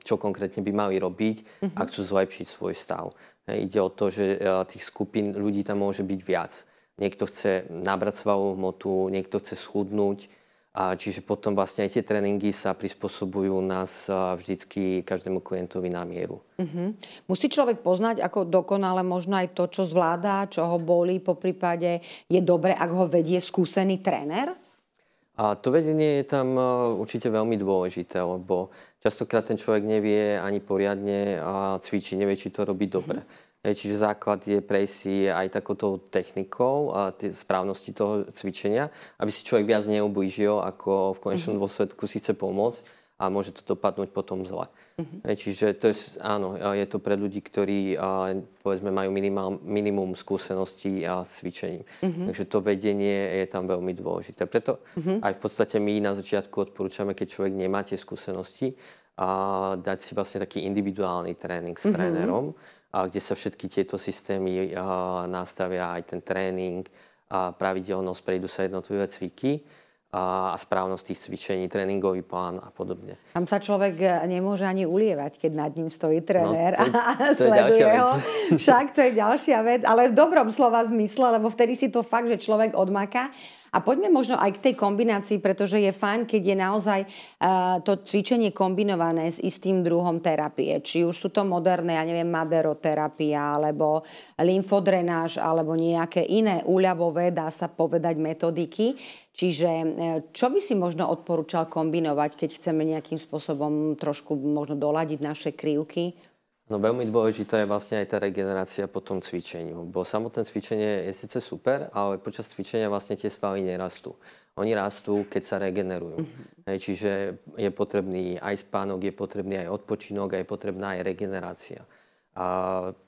čo konkrétne by mali robiť mm-hmm. ak chcú zlepšiť svoj stav. Ide o to, že e, tých skupín ľudí tam môže byť viac. Niekto chce nabrať svalovú hmotu, niekto chce schudnúť. A čiže potom vlastne aj tie tréningy sa prispôsobujú nás e, vždycky každému klientovi na mieru. Uh-huh. Musí človek poznať ako dokonale možno aj to, čo zvláda, čo ho bolí, po prípade je dobre, ak ho vedie skúsený tréner? A to vedenie je tam e, určite veľmi dôležité, lebo častokrát ten človek nevie ani poriadne cvičiť, nevie, či to robí mhm. dobre. Mm-hmm. Čiže základ je prejsť si aj takouto technikou a správnosti toho cvičenia, aby si človek viac neublížil, ako v konečnom mm-hmm. dôsledku si chce pomôcť a môže to dopadnúť potom zle. Uh-huh. Čiže to je, áno, je to pre ľudí, ktorí povedzme, majú minimál, minimum skúseností a s cvičením. hmm Takže to vedenie je tam veľmi dôležité. Preto mm-hmm. aj v podstate my na začiatku odporúčame, keď človek nemá tie skúsenosti, a dať si vlastne taký individuálny tréning s mm-hmm. trénerom, a kde sa všetky tieto systémy a, nastavia, aj ten tréning, a pravidelnosť, prejdú sa jednotlivé cviky a správnosť tých cvičení, tréningový plán a podobne. Tam sa človek e, nemôže ani ulievať, keď nad ním stojí no, tréner no, to, a to sleduje ho. Však to je ďalšia vec, ale v dobrom slova zmysle, lebo vtedy si to fakt, že človek odmaká. A poďme možno aj k tej kombinácii, pretože je fajn, keď je naozaj uh, to cvičenie kombinované s istým druhom terapie. Či už sú to moderné, ja neviem, maderoterapia, alebo lymfodrenáž, alebo nejaké iné úľavové, dá sa povedať, metodiky. Čiže eh, čo by si možno odporúčal kombinovať, keď chceme nejakým spôsobom trošku možno doladiť naše krivky? No veľmi dôležitá je vlastne aj tá regenerácia po tom cvičeniu, bo samotné cvičenie je síce super, ale počas cvičenia vlastne tie svaly nerastú. Oni rastú, keď sa regenerujú. Mm-hmm. čiže je potrebný aj spánok, je potrebný aj odpočinok a je potrebná aj regenerácia. A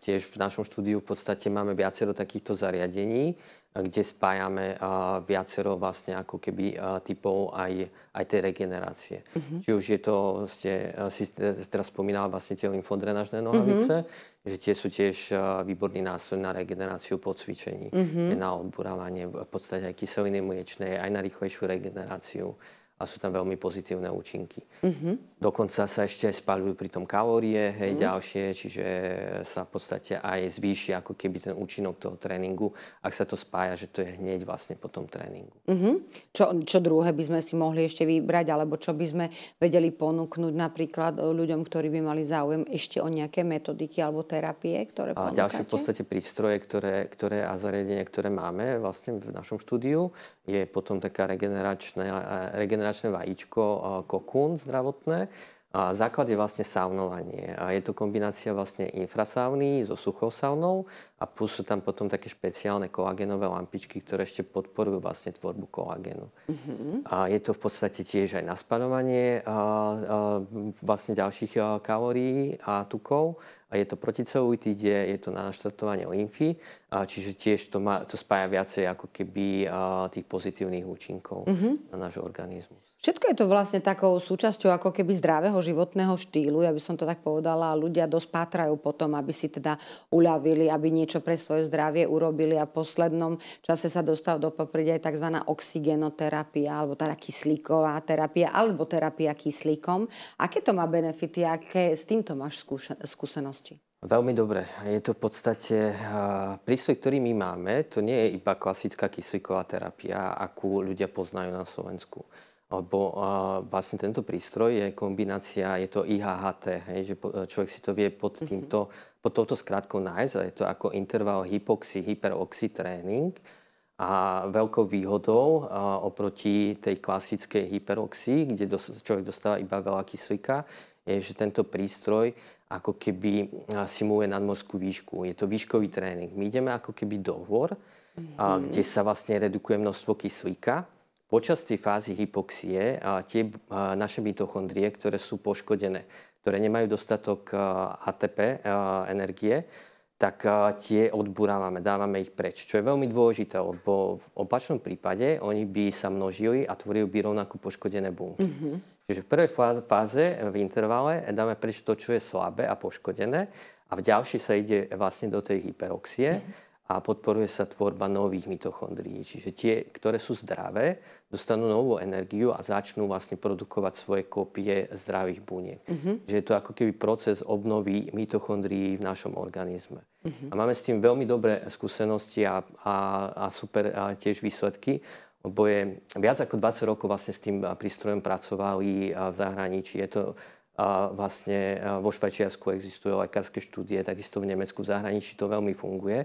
tiež v našom štúdiu v podstate máme viacero takýchto zariadení, kde spájame viacero vlastne ako keby typov aj, aj tej regenerácie. Mm-hmm. Či už je to, ste, si teraz spomínala vlastne tie lymfodrenažné nohavice, mm-hmm. že tie sú tiež výborný nástroj na regeneráciu po cvičení, mm-hmm. na odburávanie v podstate aj kyseliny mliečnej, aj na rýchlejšiu regeneráciu a sú tam veľmi pozitívne účinky. Mm-hmm. Dokonca sa ešte spaľujú pri tom kalórie, hej, mm-hmm. ďalšie, čiže sa v podstate aj zvýši ako keby ten účinok toho tréningu, ak sa to spája, že to je hneď vlastne po tom tréningu. Mm-hmm. Čo, čo druhé by sme si mohli ešte vybrať, alebo čo by sme vedeli ponúknuť napríklad e, ľuďom, ktorí by mali záujem ešte o nejaké metodiky alebo terapie, ktoré ponúkate? A ďalšie v podstate prístroje, ktoré, ktoré a zariadenie, ktoré máme vlastne v našom štúdiu, je potom taká regeneračná, regeneračná regeneračné vajíčko e, kokún zdravotné. A základ je vlastne saunovanie. A je to kombinácia vlastne infrasauny so suchou saunou a plus sú tam potom také špeciálne kolagénové lampičky, ktoré ešte podporujú vlastne tvorbu kolagénu. Mm-hmm. A je to v podstate tiež aj na spadovanie a, e, a, e, vlastne ďalších kalórií a tukov. A je to proticelulitide, je to na naštartovanie lymfy Čiže tiež to, má, to spája viacej ako keby tých pozitívnych účinkov mm-hmm. na náš organizmus. Všetko je to vlastne takou súčasťou ako keby zdravého životného štýlu, ja by som to tak povedala, ľudia dosť pátrajú tom, aby si teda uľavili, aby niečo pre svoje zdravie urobili a v poslednom čase sa dostal do popredia aj tzv. oxigenoterapia alebo teda kyslíková terapia alebo terapia kyslíkom. Aké to má benefity, aké s týmto máš skúsenosti? Veľmi dobre. Je to v podstate prístroj, ktorý my máme. To nie je iba klasická kyslíková terapia, akú ľudia poznajú na Slovensku. Lebo vlastne tento prístroj je kombinácia, je to IHHT, hej, že človek si to vie pod, mhm. týmto, pod touto skratkou nájsť. je to ako interval hypoxy, hyperoxy tréning. A veľkou výhodou oproti tej klasickej hyperoxy, kde človek dostáva iba veľa kyslíka, je, že tento prístroj ako keby simuluje nadmorskú výšku. Je to výškový tréning. My ideme ako keby do hôr, mm-hmm. kde sa vlastne redukuje množstvo kyslíka. Počas tej fázy hypoxie tie naše mitochondrie, ktoré sú poškodené, ktoré nemajú dostatok ATP energie, tak tie odburávame, dávame ich preč. Čo je veľmi dôležité, lebo v opačnom prípade oni by sa množili a tvorili by rovnako poškodené bunky. Mm-hmm. Čiže v prvej fáze, fáze v intervale dáme preč to, čo je slabé a poškodené a v ďalšej sa ide vlastne do tej hyperoxie mhm. a podporuje sa tvorba nových mitochondrií. Čiže tie, ktoré sú zdravé, dostanú novú energiu a začnú vlastne produkovať svoje kopie zdravých buniek. Uh-huh. Že je to ako keby proces obnovy mitochondrií v našom organizme. Uh-huh. A máme s tým veľmi dobré skúsenosti a, a, a super a tiež výsledky lebo je viac ako 20 rokov vlastne s tým prístrojom pracovali v zahraničí. Je to vlastne vo Švajčiarsku existujú lekárske štúdie, takisto v Nemecku, v zahraničí to veľmi funguje.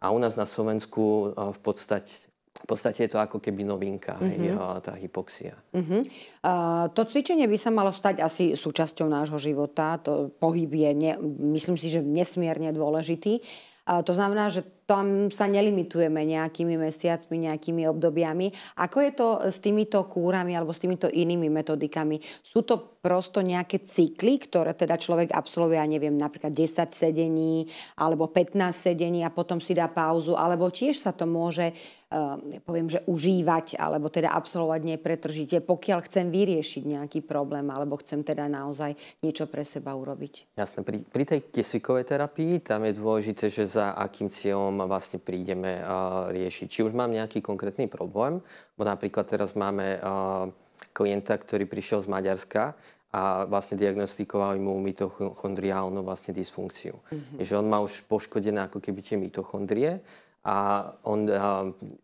A u nás na Slovensku v podstate v podstate je to ako keby novinka, mm-hmm. Uh-huh. tá hypoxia. Mm-hmm. Uh-huh. Uh, to cvičenie by sa malo stať asi súčasťou nášho života. To pohyb je, ne, myslím si, že nesmierne dôležitý. Uh, to znamená, že tam sa nelimitujeme nejakými mesiacmi, nejakými obdobiami. Ako je to s týmito kúrami alebo s týmito inými metodikami? Sú to prosto nejaké cykly, ktoré teda človek absolvuje, ja neviem, napríklad 10 sedení alebo 15 sedení a potom si dá pauzu, alebo tiež sa to môže Ehm, poviem, že užívať alebo teda absolvovať nepretržite, pokiaľ chcem vyriešiť nejaký problém alebo chcem teda naozaj niečo pre seba urobiť. Jasné, pri, pri tej kyslíkovej terapii tam je dôležité, že za akým cieľom vlastne prídeme uh, riešiť. Či už mám nejaký konkrétny problém, bo napríklad teraz máme uh, klienta, ktorý prišiel z Maďarska a vlastne diagnostikovali mu mitochondriálnu vlastne dysfunkciu. Mm-hmm. Že on má už poškodené ako keby tie mitochondrie a on, eh,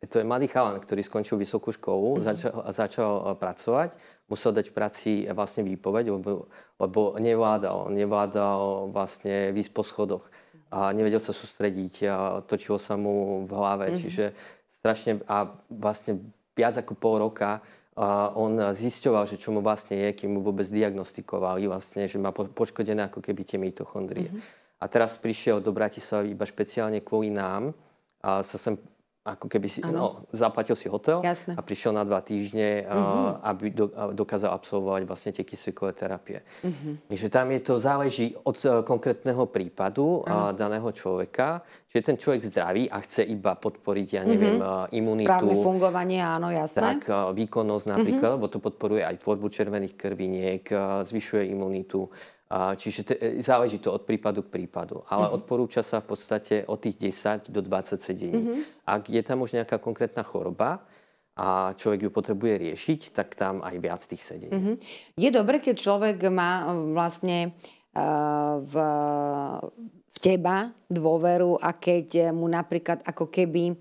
to je mladý chalan, ktorý skončil vysokú školu, mhm. začal, začal eh, pracovať, musel dať v práci eh, vlastne výpoveď, lebo, lebo nevládal, nevládal vlastne výsť po schodoch a nevedel sa sústrediť a točilo sa mu v hlave. Mm-hmm. Čiže strašne a vlastne viac ako pol roka a on zisťoval, že čo mu vlastne je, kým mu vôbec diagnostikovali, vlastne, že má poškodené ako keby tie mitochondrie. Mm-hmm. A teraz prišiel do Bratislavy iba špeciálne kvôli nám, a sa sem ako keby si, ano. no, zaplatil si hotel Jasne. a prišiel na dva týždne, uh-huh. aby do, dokázal absolvovať vlastne tie kyslíkové terapie. Uh-huh. Takže tam je to záleží od e, konkrétneho prípadu ano. daného človeka. že ten človek zdravý a chce iba podporiť, ja neviem, uh-huh. imunitu. Právne fungovanie, áno, jasné. Tak, e, výkonnosť napríklad, uh-huh. lebo to podporuje aj tvorbu červených krviniek, zvyšuje imunitu Čiže t- e, záleží to od prípadu k prípadu, ale uh-huh. odporúča sa v podstate od tých 10 do 20 sedení. Uh-huh. Ak je tam už nejaká konkrétna choroba a človek ju potrebuje riešiť, tak tam aj viac tých sedení. Uh-huh. Mhm. Je dobre, keď človek má e, vlastne e, v, v teba dôveru a keď mu napríklad ako keby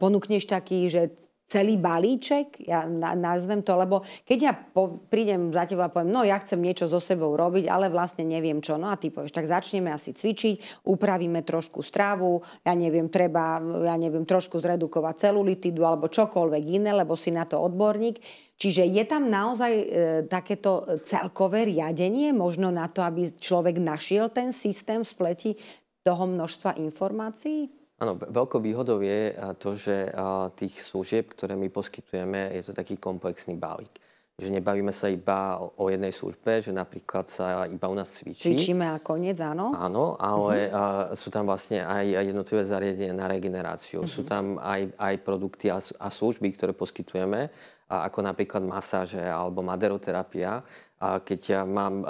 ponúkneš taký, že celý balíček, ja nazvem to, lebo keď ja po, prídem za teba a poviem, no ja chcem niečo so sebou robiť, ale vlastne neviem čo, no a ty povieš, tak začneme asi cvičiť, upravíme trošku stravu, ja neviem, treba, ja neviem, trošku zredukovať celulitidu alebo čokoľvek iné, lebo si na to odborník. Čiže je tam naozaj e, takéto celkové riadenie, možno na to, aby človek našiel ten systém v spleti toho množstva informácií? Áno, veľkou výhodou je eh, to, že eh, tých služieb, ktoré my poskytujeme, je to taký komplexný balík. Že nebavíme sa iba o jednej službe, že napríklad sa iba u nás cvičí. Cvičíme a koniec, áno. Áno, ale uh-huh. sú tam vlastne aj jednotlivé zariadenia na regeneráciu. Uh-huh. Sú mhm. tam aj, aj produkty a, a služby, ktoré poskytujeme, ako napríklad masáže alebo maderoterapia, a keď ja mám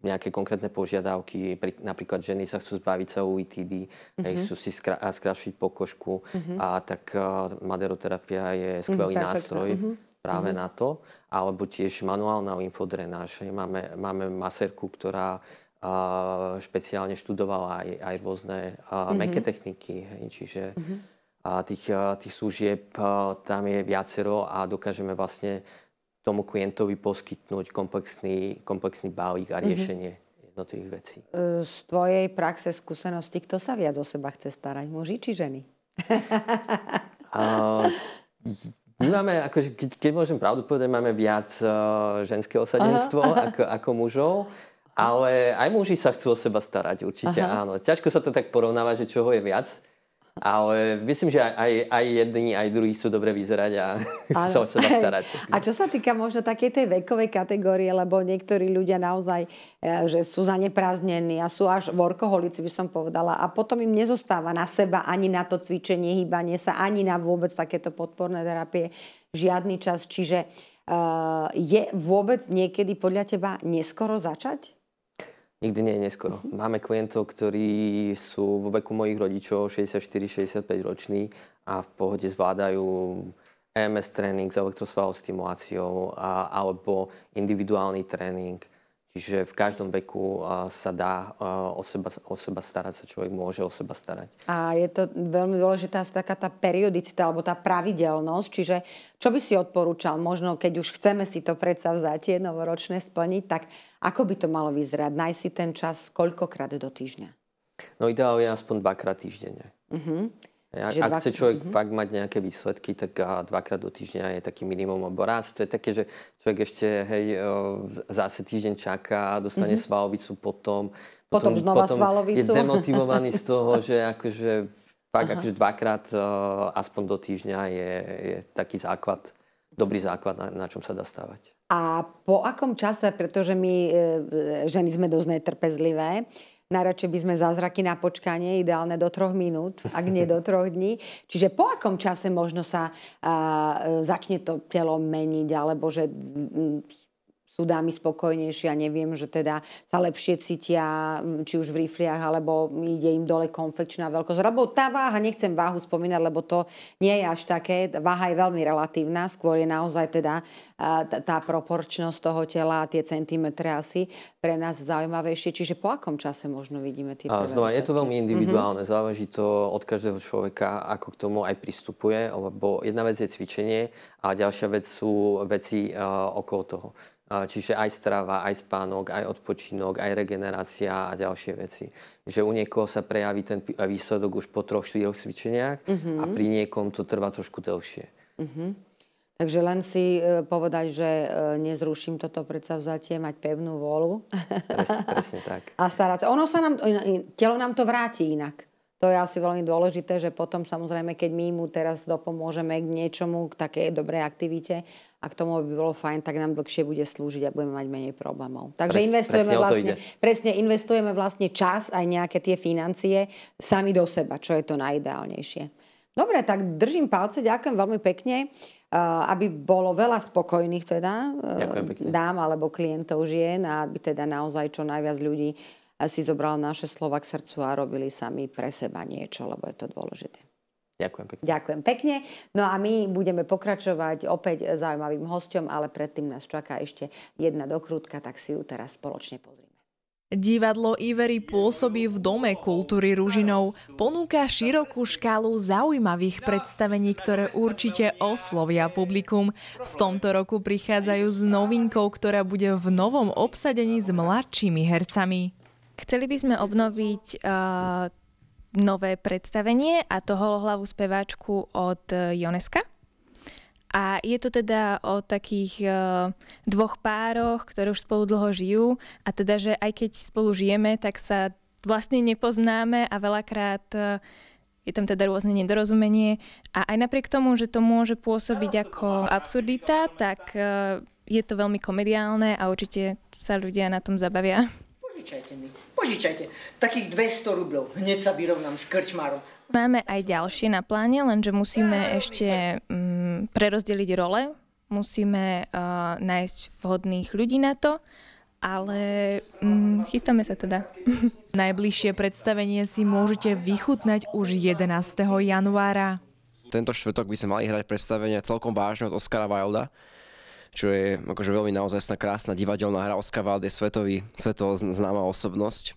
nejaké konkrétne požiadavky, napríklad ženy sa chcú zbaviť sa UITD, e mm-hmm. chcú si skra- skrašiť pokožku, mm-hmm. a tak maderoterapia je mhm, skvelý mm-hmm, nástroj mm-hmm. práve mm-hmm. na to. Alebo tiež manuálna infodrenáž. Máme, máme maserku, ktorá a špeciálne študovala aj, aj rôzne a, mm-hmm. meké techniky. Hej, čiže mm-hmm. a tých, a tých služieb a, tam je viacero a dokážeme vlastne tomu klientovi poskytnúť komplexný, komplexný balík a mhm. riešenie mm-hmm. jednotlivých vecí. E, z tvojej praxe, skúsenosti, kto sa viac o seba chce starať? Muži či ženy? A, my máme, akože, keď, keď môžem pravdu povedať, máme viac uh, ženské osadenstvo ako, ako mužov. Ale aj muži sa chcú o seba starať, určite Aha. áno. Ťažko sa to tak porovnáva, že čoho je viac. Ale myslím, že aj, aj jedni, aj druhí sú dobre vyzerať a chcú sa o seba starať. A čo sa týka možno takej tej vekovej kategórie, lebo niektorí ľudia naozaj, e, že sú zanepráznení a sú až workoholici, by som povedala. A potom im nezostáva na seba ani na to cvičenie, hýbanie sa, ani na vôbec takéto podporné terapie žiadny čas. Čiže uh, je vôbec niekedy podľa teba neskoro začať? Nikdy nie je neskoro. Mhm. Máme klientov, ktorí sú vo veku mojich rodičov, 64-65 roční a v pohode zvládajú EMS tréning s elektrosvalovou stimuláciou a, alebo individuálny tréning Čiže v každom veku sa dá o seba, o seba starať, sa človek môže o seba starať. A je to veľmi dôležitá taká tá periodicita alebo tá pravidelnosť. Čiže čo by si odporúčal? Možno keď už chceme si to predsa vzatie novoročné splniť, tak ako by to malo vyzerať? Naj si ten čas koľkokrát do týždňa? No ideál je aspoň dvakrát týždenne. Uh-huh. Ak, dva... chce človek mm-hmm. fakt mať nejaké výsledky, tak dvakrát do týždňa je taký minimum. oboraz. raz to je také, že človek ešte hej, e, zase týždeň čaká, dostane mm-hmm. svalovicu potom. Potom, potom znova potom svalovicu. Je demotivovaný z toho, že akože fakt akože dvakrát e, aspoň do týždňa je, je taký základ, dobrý základ, na, na čom sa dá stávať. A po akom čase, pretože my e, ženy sme dosť netrpezlivé, Najradšej by sme zázraky na počkanie, ideálne do troch minút, ak nie do troch dní. Čiže po akom čase možno sa a, e, začne to telo meniť, alebo že m, sú dámy spokojnejšie a neviem, že teda sa lepšie cítia, či už v rifliach, alebo ide im dole konfekčná veľkosť. Lebo tá váha, nechcem váhu spomínať, lebo to nie je až také. Váha je veľmi relatívna, skôr je naozaj teda tá proporčnosť toho tela, tie centimetre asi pre nás zaujímavejšie. Čiže po akom čase možno vidíme tie prvé Znova, je to veľmi individuálne, mm-hmm. záleží to od každého človeka, ako k tomu aj pristupuje, lebo jedna vec je cvičenie a ďalšia vec sú veci uh, okolo toho. Čiže aj strava, aj spánok, aj odpočinok, aj regenerácia a ďalšie veci. Že u niekoho sa prejaví ten výsledok už po troch, štyroch cvičeniach uh-huh. a mhm. pri niekom to trvá trošku dlhšie. Uh-huh. Takže len si e, povedať, že e, nezruším toto predsavzatie, mať pevnú volu. Presne, presne tak. A starať sa. Ono sa nám, telo nám to vráti inak to je asi veľmi dôležité, že potom samozrejme, keď my mu teraz dopomôžeme k niečomu, k takej dobrej aktivite a k tomu by bolo fajn, tak nám dlhšie bude slúžiť a budeme mať menej problémov. Takže Pres, investujeme presne vlastne, presne investujeme vlastne čas aj nejaké tie financie sami do seba, čo je to najideálnejšie. Dobre, tak držím palce, ďakujem veľmi pekne eh, aby bolo veľa spokojných teda eh, dám alebo klientov žien a aby teda naozaj čo najviac ľudí a si zobral naše slova k srdcu a robili sami pre seba niečo, lebo je to dôležité. Ďakujem pekne. Ďakujem pekne. No a my budeme pokračovať opäť zaujímavým hostom, ale predtým nás čaká ešte jedna dokrútka, tak si ju teraz spoločne pozrime. Divadlo Ivery pôsobí v Dome kultúry Ružinov. Ponúka širokú škálu zaujímavých predstavení, ktoré určite oslovia publikum. V tomto roku prichádzajú s novinkou, ktorá bude v novom obsadení s mladšími hercami. Chceli by sme obnoviť uh, nové predstavenie a to holohlavú speváčku od eh, Joneska. A je to teda o takých eh, dvoch pároch, ktoré už spolu dlho žijú a teda, že aj keď spolu žijeme, tak sa vlastne nepoznáme a veľakrát je tam teda rôzne nedorozumenie a aj napriek tomu, že to môže pôsobiť ako absurdita, tak je to veľmi komediálne a určite sa ľudia na tom zabavia požičajte mi. Požičajte. Takých 200 rublov. Hneď sa vyrovnám s krčmárom. Máme aj ďalšie na pláne, lenže musíme ešte mm, prerozdeliť role. Musíme uh, nájsť vhodných ľudí na to ale mm, chystáme sa teda. Najbližšie predstavenie si môžete vychutnať už 11. januára. Tento štvrtok by sme mali hrať predstavenie celkom vážne od Oscara Wilda, čo je akože veľmi naozaj krásna divadelná hra. Oscar Wilde je svetový, svetovo známa osobnosť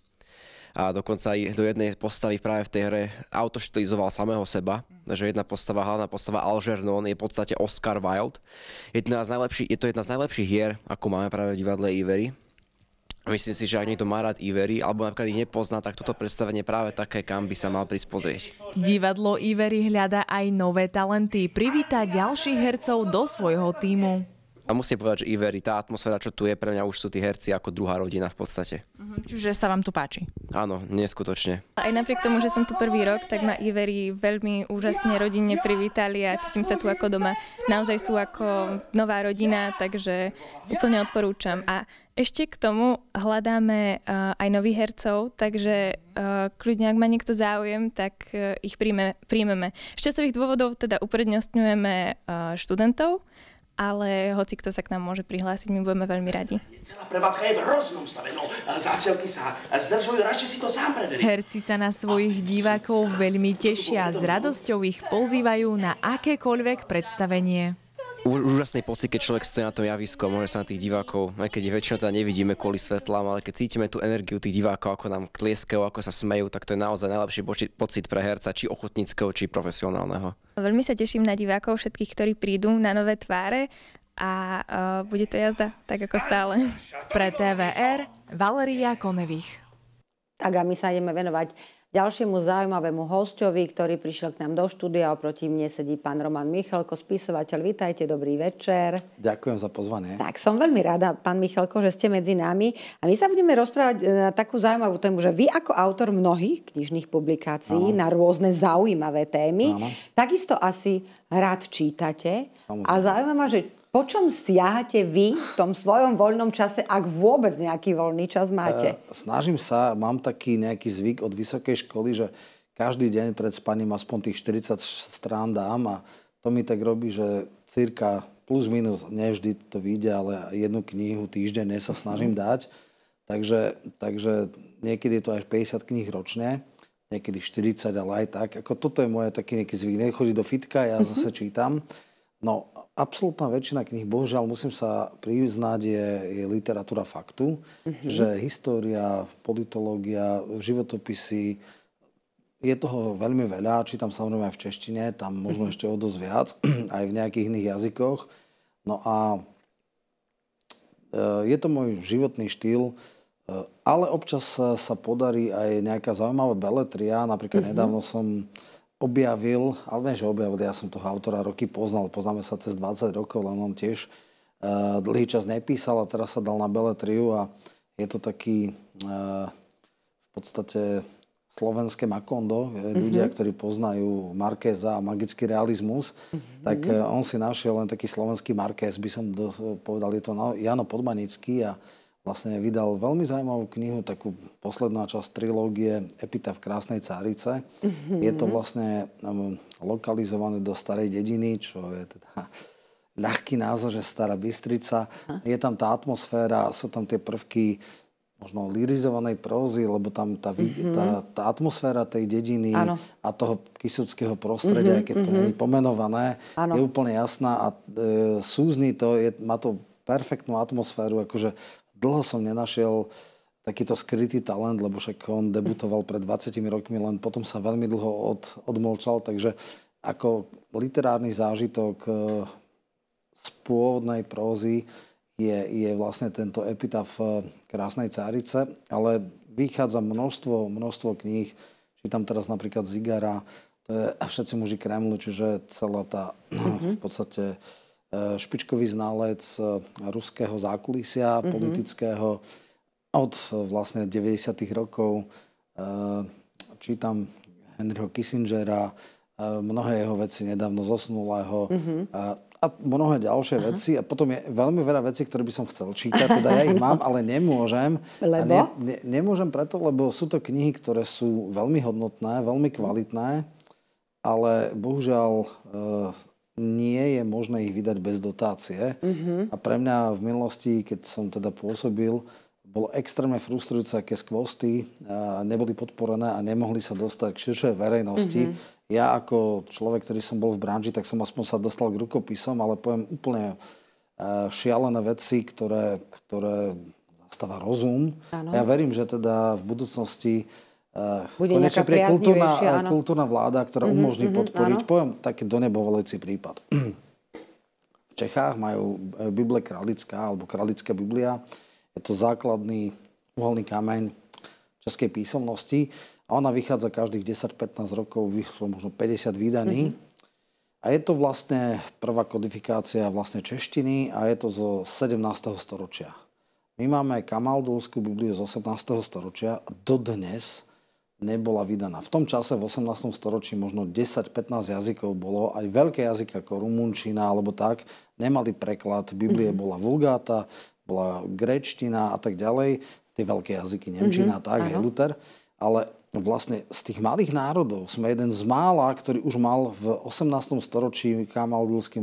a dokonca aj do jednej postavy práve v tej hre autoštilizoval samého seba. Takže jedna postava, hlavná postava Algernon je v podstate Oscar Wilde. Jedna z je to jedna z najlepších hier, ako máme práve v divadle Ivery. Myslím si, že ak niekto má rád Ivery, alebo napríklad ich nepozná, tak toto predstavenie práve také, kam by sa mal prísť pozrieť. Divadlo Ivery hľada aj nové talenty. Privíta ďalších hercov do svojho týmu. A musím povedať, že Ivery, tá atmosféra, čo tu je, pre mňa už sú tí herci ako druhá rodina v podstate. Mhm, čiže sa vám tu páči? Áno, neskutočne. Aj napriek tomu, že som tu prvý rok, tak ma Ivery veľmi úžasne rodinne privítali a cítim sa tu ako doma. Naozaj sú ako nová rodina, takže úplne odporúčam. A ešte k tomu hľadáme uh, aj nových hercov, takže uh, kľudne, ak má niekto záujem, tak uh, ich príjme, príjmeme. Z časových dôvodov teda uprednostňujeme uh, študentov, ale hoci kto sa k nám môže prihlásiť, my budeme veľmi radi. Celá prevádzka je v hroznom stave, no zásielky sa zdržujú, radšej si to sám preverí. Herci sa na svojich divákov veľmi tešia, s radosťou ich pozývajú na akékoľvek predstavenie úžasný pocit, keď človek stojí na tom javisku a môže sa na tých divákov, aj keď väčšinou teda nevidíme kvôli svetlám, ale keď cítime tú energiu tých divákov, ako nám klieskajú, ako sa smejú, tak to je naozaj najlepší pocit pre herca, či ochotníckého, či profesionálneho. Veľmi sa teším na divákov všetkých, ktorí prídu na nové tváre a uh, bude to jazda, tak ako stále. Pre TVR Valeria Konevich. Tak a my sa ideme venovať Ďalšiemu zaujímavému hostovi, ktorý prišiel k nám do štúdia, oproti mne sedí pán Roman Michalko, spisovateľ. Vítajte, dobrý večer. Ďakujem za pozvanie. Tak som veľmi rada, pán Michalko, že ste medzi nami. A my sa budeme rozprávať e, na takú zaujímavú tému, že vy ako autor mnohých knižných publikácií Aha. na rôzne zaujímavé témy, Aha. takisto asi rád čítate. Samozrejme. A zaujímavá, že po čom siahate vy v tom svojom voľnom čase, ak vôbec nejaký voľný čas máte? E, snažím sa, mám taký nejaký zvyk od vysokej školy, že každý deň pred spaním aspoň tých 40 strán dám a to mi tak robí, že cirka plus minus, nevždy to vyjde, ale jednu knihu týždenne sa snažím mhm. dať. Takže, takže niekedy je to až 50 kníh ročne, niekedy 40, ale aj tak. Ako toto je moje taký nejaký zvyk. Nechodí do fitka, ja zase mhm. čítam. No absolútna väčšina kníh, bohužiaľ musím sa priznať, je, je literatúra faktu, mm-hmm. že história, politológia, životopisy, je toho veľmi veľa, čítam samozrejme aj v češtine, tam možno mm-hmm. ešte o dosť viac, aj v nejakých iných jazykoch. No a e, je to môj životný štýl, e, ale občas sa, sa podarí aj nejaká zaujímavá beletria, napríklad mm-hmm. nedávno som objavil, ale viem, že objavil, ja som toho autora roky poznal, poznáme sa cez 20 rokov, len on tiež uh, dlhý čas nepísal a teraz sa dal na Beletriu a je to taký uh, v podstate slovenské Makondo, mm-hmm. ľudia, ktorí poznajú Markéza a magický realizmus, mm-hmm. tak uh, on si našiel len taký slovenský Markéz, by som do, povedal, je to no, Jano Podmanický a uh, vlastne vydal veľmi zaujímavú knihu, takú posledná časť trilógie Epita v krásnej cárice. Mm-hmm. Je to vlastne um, lokalizované do starej dediny, čo je teda ľahký názor, že stará Bystrica. Ha. Je tam tá atmosféra, sú tam tie prvky možno lirizovanej prózy, lebo tam tá, mm-hmm. tá, tá atmosféra tej dediny ano. a toho kysudského prostredia, mm-hmm, keď mm-hmm. nie je pomenované, ano. je úplne jasná a e, súzny to, je, má to perfektnú atmosféru, akože dlho som nenašiel takýto skrytý talent, lebo však on debutoval pred 20 rokmi, len potom sa veľmi dlho od, odmlčal, takže ako literárny zážitok eh, z pôvodnej prózy je, je vlastne tento epitaf eh, Krásnej cárice, ale vychádza množstvo, množstvo kníh, čítam teraz napríklad Zigara, to je Všetci muži Kremlu, čiže celá tá mm-hmm. v mhm. podstate E, špičkový znalec e, ruského zákulisia mm-hmm. politického od e, vlastne 90. rokov. Čítam Henryho Kissingera, mnohé jeho veci nedávno zosnulého mm-hmm. a, mnohé ďalšie Aha. veci. A potom je veľmi veľa vecí, ktoré by som chcel čítať, teda ja ich mám, ale nemôžem. Lebo? A ne, ne, nemôžem preto, lebo sú to knihy, ktoré sú veľmi hodnotné, veľmi kvalitné, ale bohužiaľ e, nie je možné ich vydať bez dotácie. Mm-hmm. A pre mňa v minulosti, keď som teda pôsobil, bolo extrémne frustrujúce, aké skvosty neboli podporené a nemohli sa dostať k širšej verejnosti. Mm-hmm. Ja ako človek, ktorý som bol v branži, tak som aspoň sa dostal k rukopisom, ale poviem úplne e, šialené veci, ktoré, ktoré zastáva rozum. Ano. Ja verím, že teda v budúcnosti bude nejaká príde kultúrna, eh, kultúrna vláda, ktorá mm-hmm, umožní mm-hmm, podporiť áno. Poviem taký donebovolejci prípad. v Čechách majú eh, Bible Kralická alebo Kralická Biblia. Je to základný uholný kameň českej písomnosti a ona vychádza každých 10-15 rokov, vyšlo možno 50 vydaní. Mm-hmm. A je to vlastne prvá kodifikácia vlastne češtiny a je to zo 17. storočia. My máme Kamaldulskú Bibliu z 18. storočia a dodnes nebola vydaná. V tom čase, v 18. storočí, možno 10-15 jazykov bolo, aj veľké jazyky ako rumunčina alebo tak, nemali preklad. Biblie mm-hmm. bola vulgáta, bola grečtina a tak ďalej. Tie veľké jazyky, nemčina mm-hmm. a tak, hej, Luther. Ale vlastne z tých malých národov sme jeden z mála, ktorý už mal v 18. storočí Kamal Gulský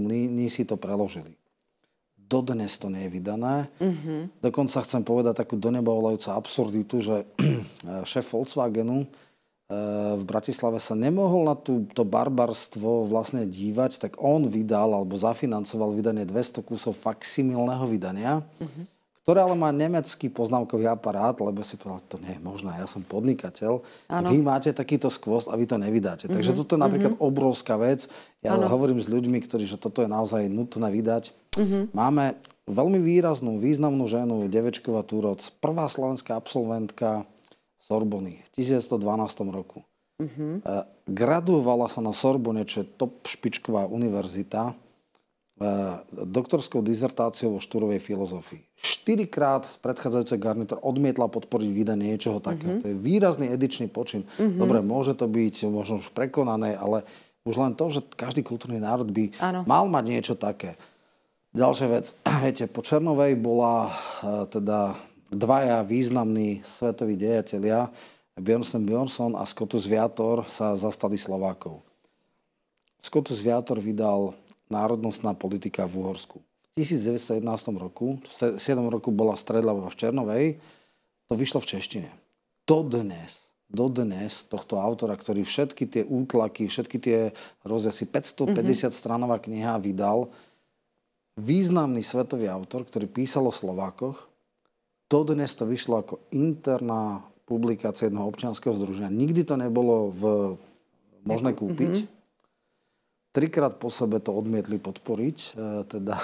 si to preložili dodnes to nie je vydané. Mm-hmm. Dokonca chcem povedať takú do neba volajúcu absurditu, že eh, šéf Volkswagenu eh, v Bratislave sa nemohol na tú, to barbarstvo vlastne dívať, tak on vydal alebo zafinancoval vydanie 200 kusov faksimilného vydania, mm-hmm. ktoré ale má nemecký poznámkový aparát, lebo si povedal, to nie je možné, ja som podnikateľ, ano. vy máte takýto skvost a vy to nevydáte. Mm-hmm. Takže mhm. toto je napríklad mm-hmm. obrovská vec. Ja ano. hovorím s ľuďmi, ktorí, že toto je naozaj nutné vydať Uh-huh. Máme veľmi výraznú, významnú ženu, Devečková Túroc, prvá slovenská absolventka Sorbony v 1912 roku. Uh-huh. Graduovala sa na Sorbone, čo je top špičková univerzita, e, doktorskou dizertáciou o štúrovej filozofii. Štyrikrát z predchádzajúcej garnitúr odmietla podporiť vydanie niečoho takého. Uh-huh. To je výrazný edičný počin. Uh-huh. Dobre, môže to byť možno už prekonané, ale už len to, že každý kultúrny národ by ano. mal mať niečo také. Ďalšia vec, viete, po Černovej bola e, teda dvaja významní svetoví dejatelia, Björnsen Björnsson a Scotus Viator sa zastali Slovákov. Scotus Viator vydal národnostná politika v Uhorsku. V 1911 roku, v 7 roku bola stredlava v Černovej, to vyšlo v češtine. do dnes tohto autora, ktorý všetky tie útlaky, všetky tie rozjasy, 550 mm-hmm. stranová kniha vydal, významný svetový autor, ktorý písal o Slovákoch. To dnes to vyšlo ako interná publikácia jedného občianského združenia. Nikdy to nebolo v možné kúpiť. Mm-hmm. Trikrát po sebe to odmietli podporiť, e, teda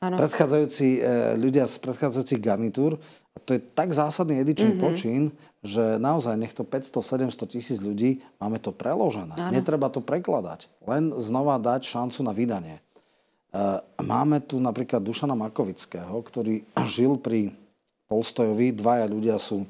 ano. predchádzajúci e, ľudia z predchádzajúcich garnitúr. A to je tak zásadný edičný mm-hmm. počin, že naozaj nech to 500-700 tisíc ľudí, máme to preložené. Ano. Netreba to prekladať. Len znova dať šancu na vydanie. Eh, máme tu napríklad Dušana Makovického, ktorý žil pri Tolstojovi. Dvaja ľudia sú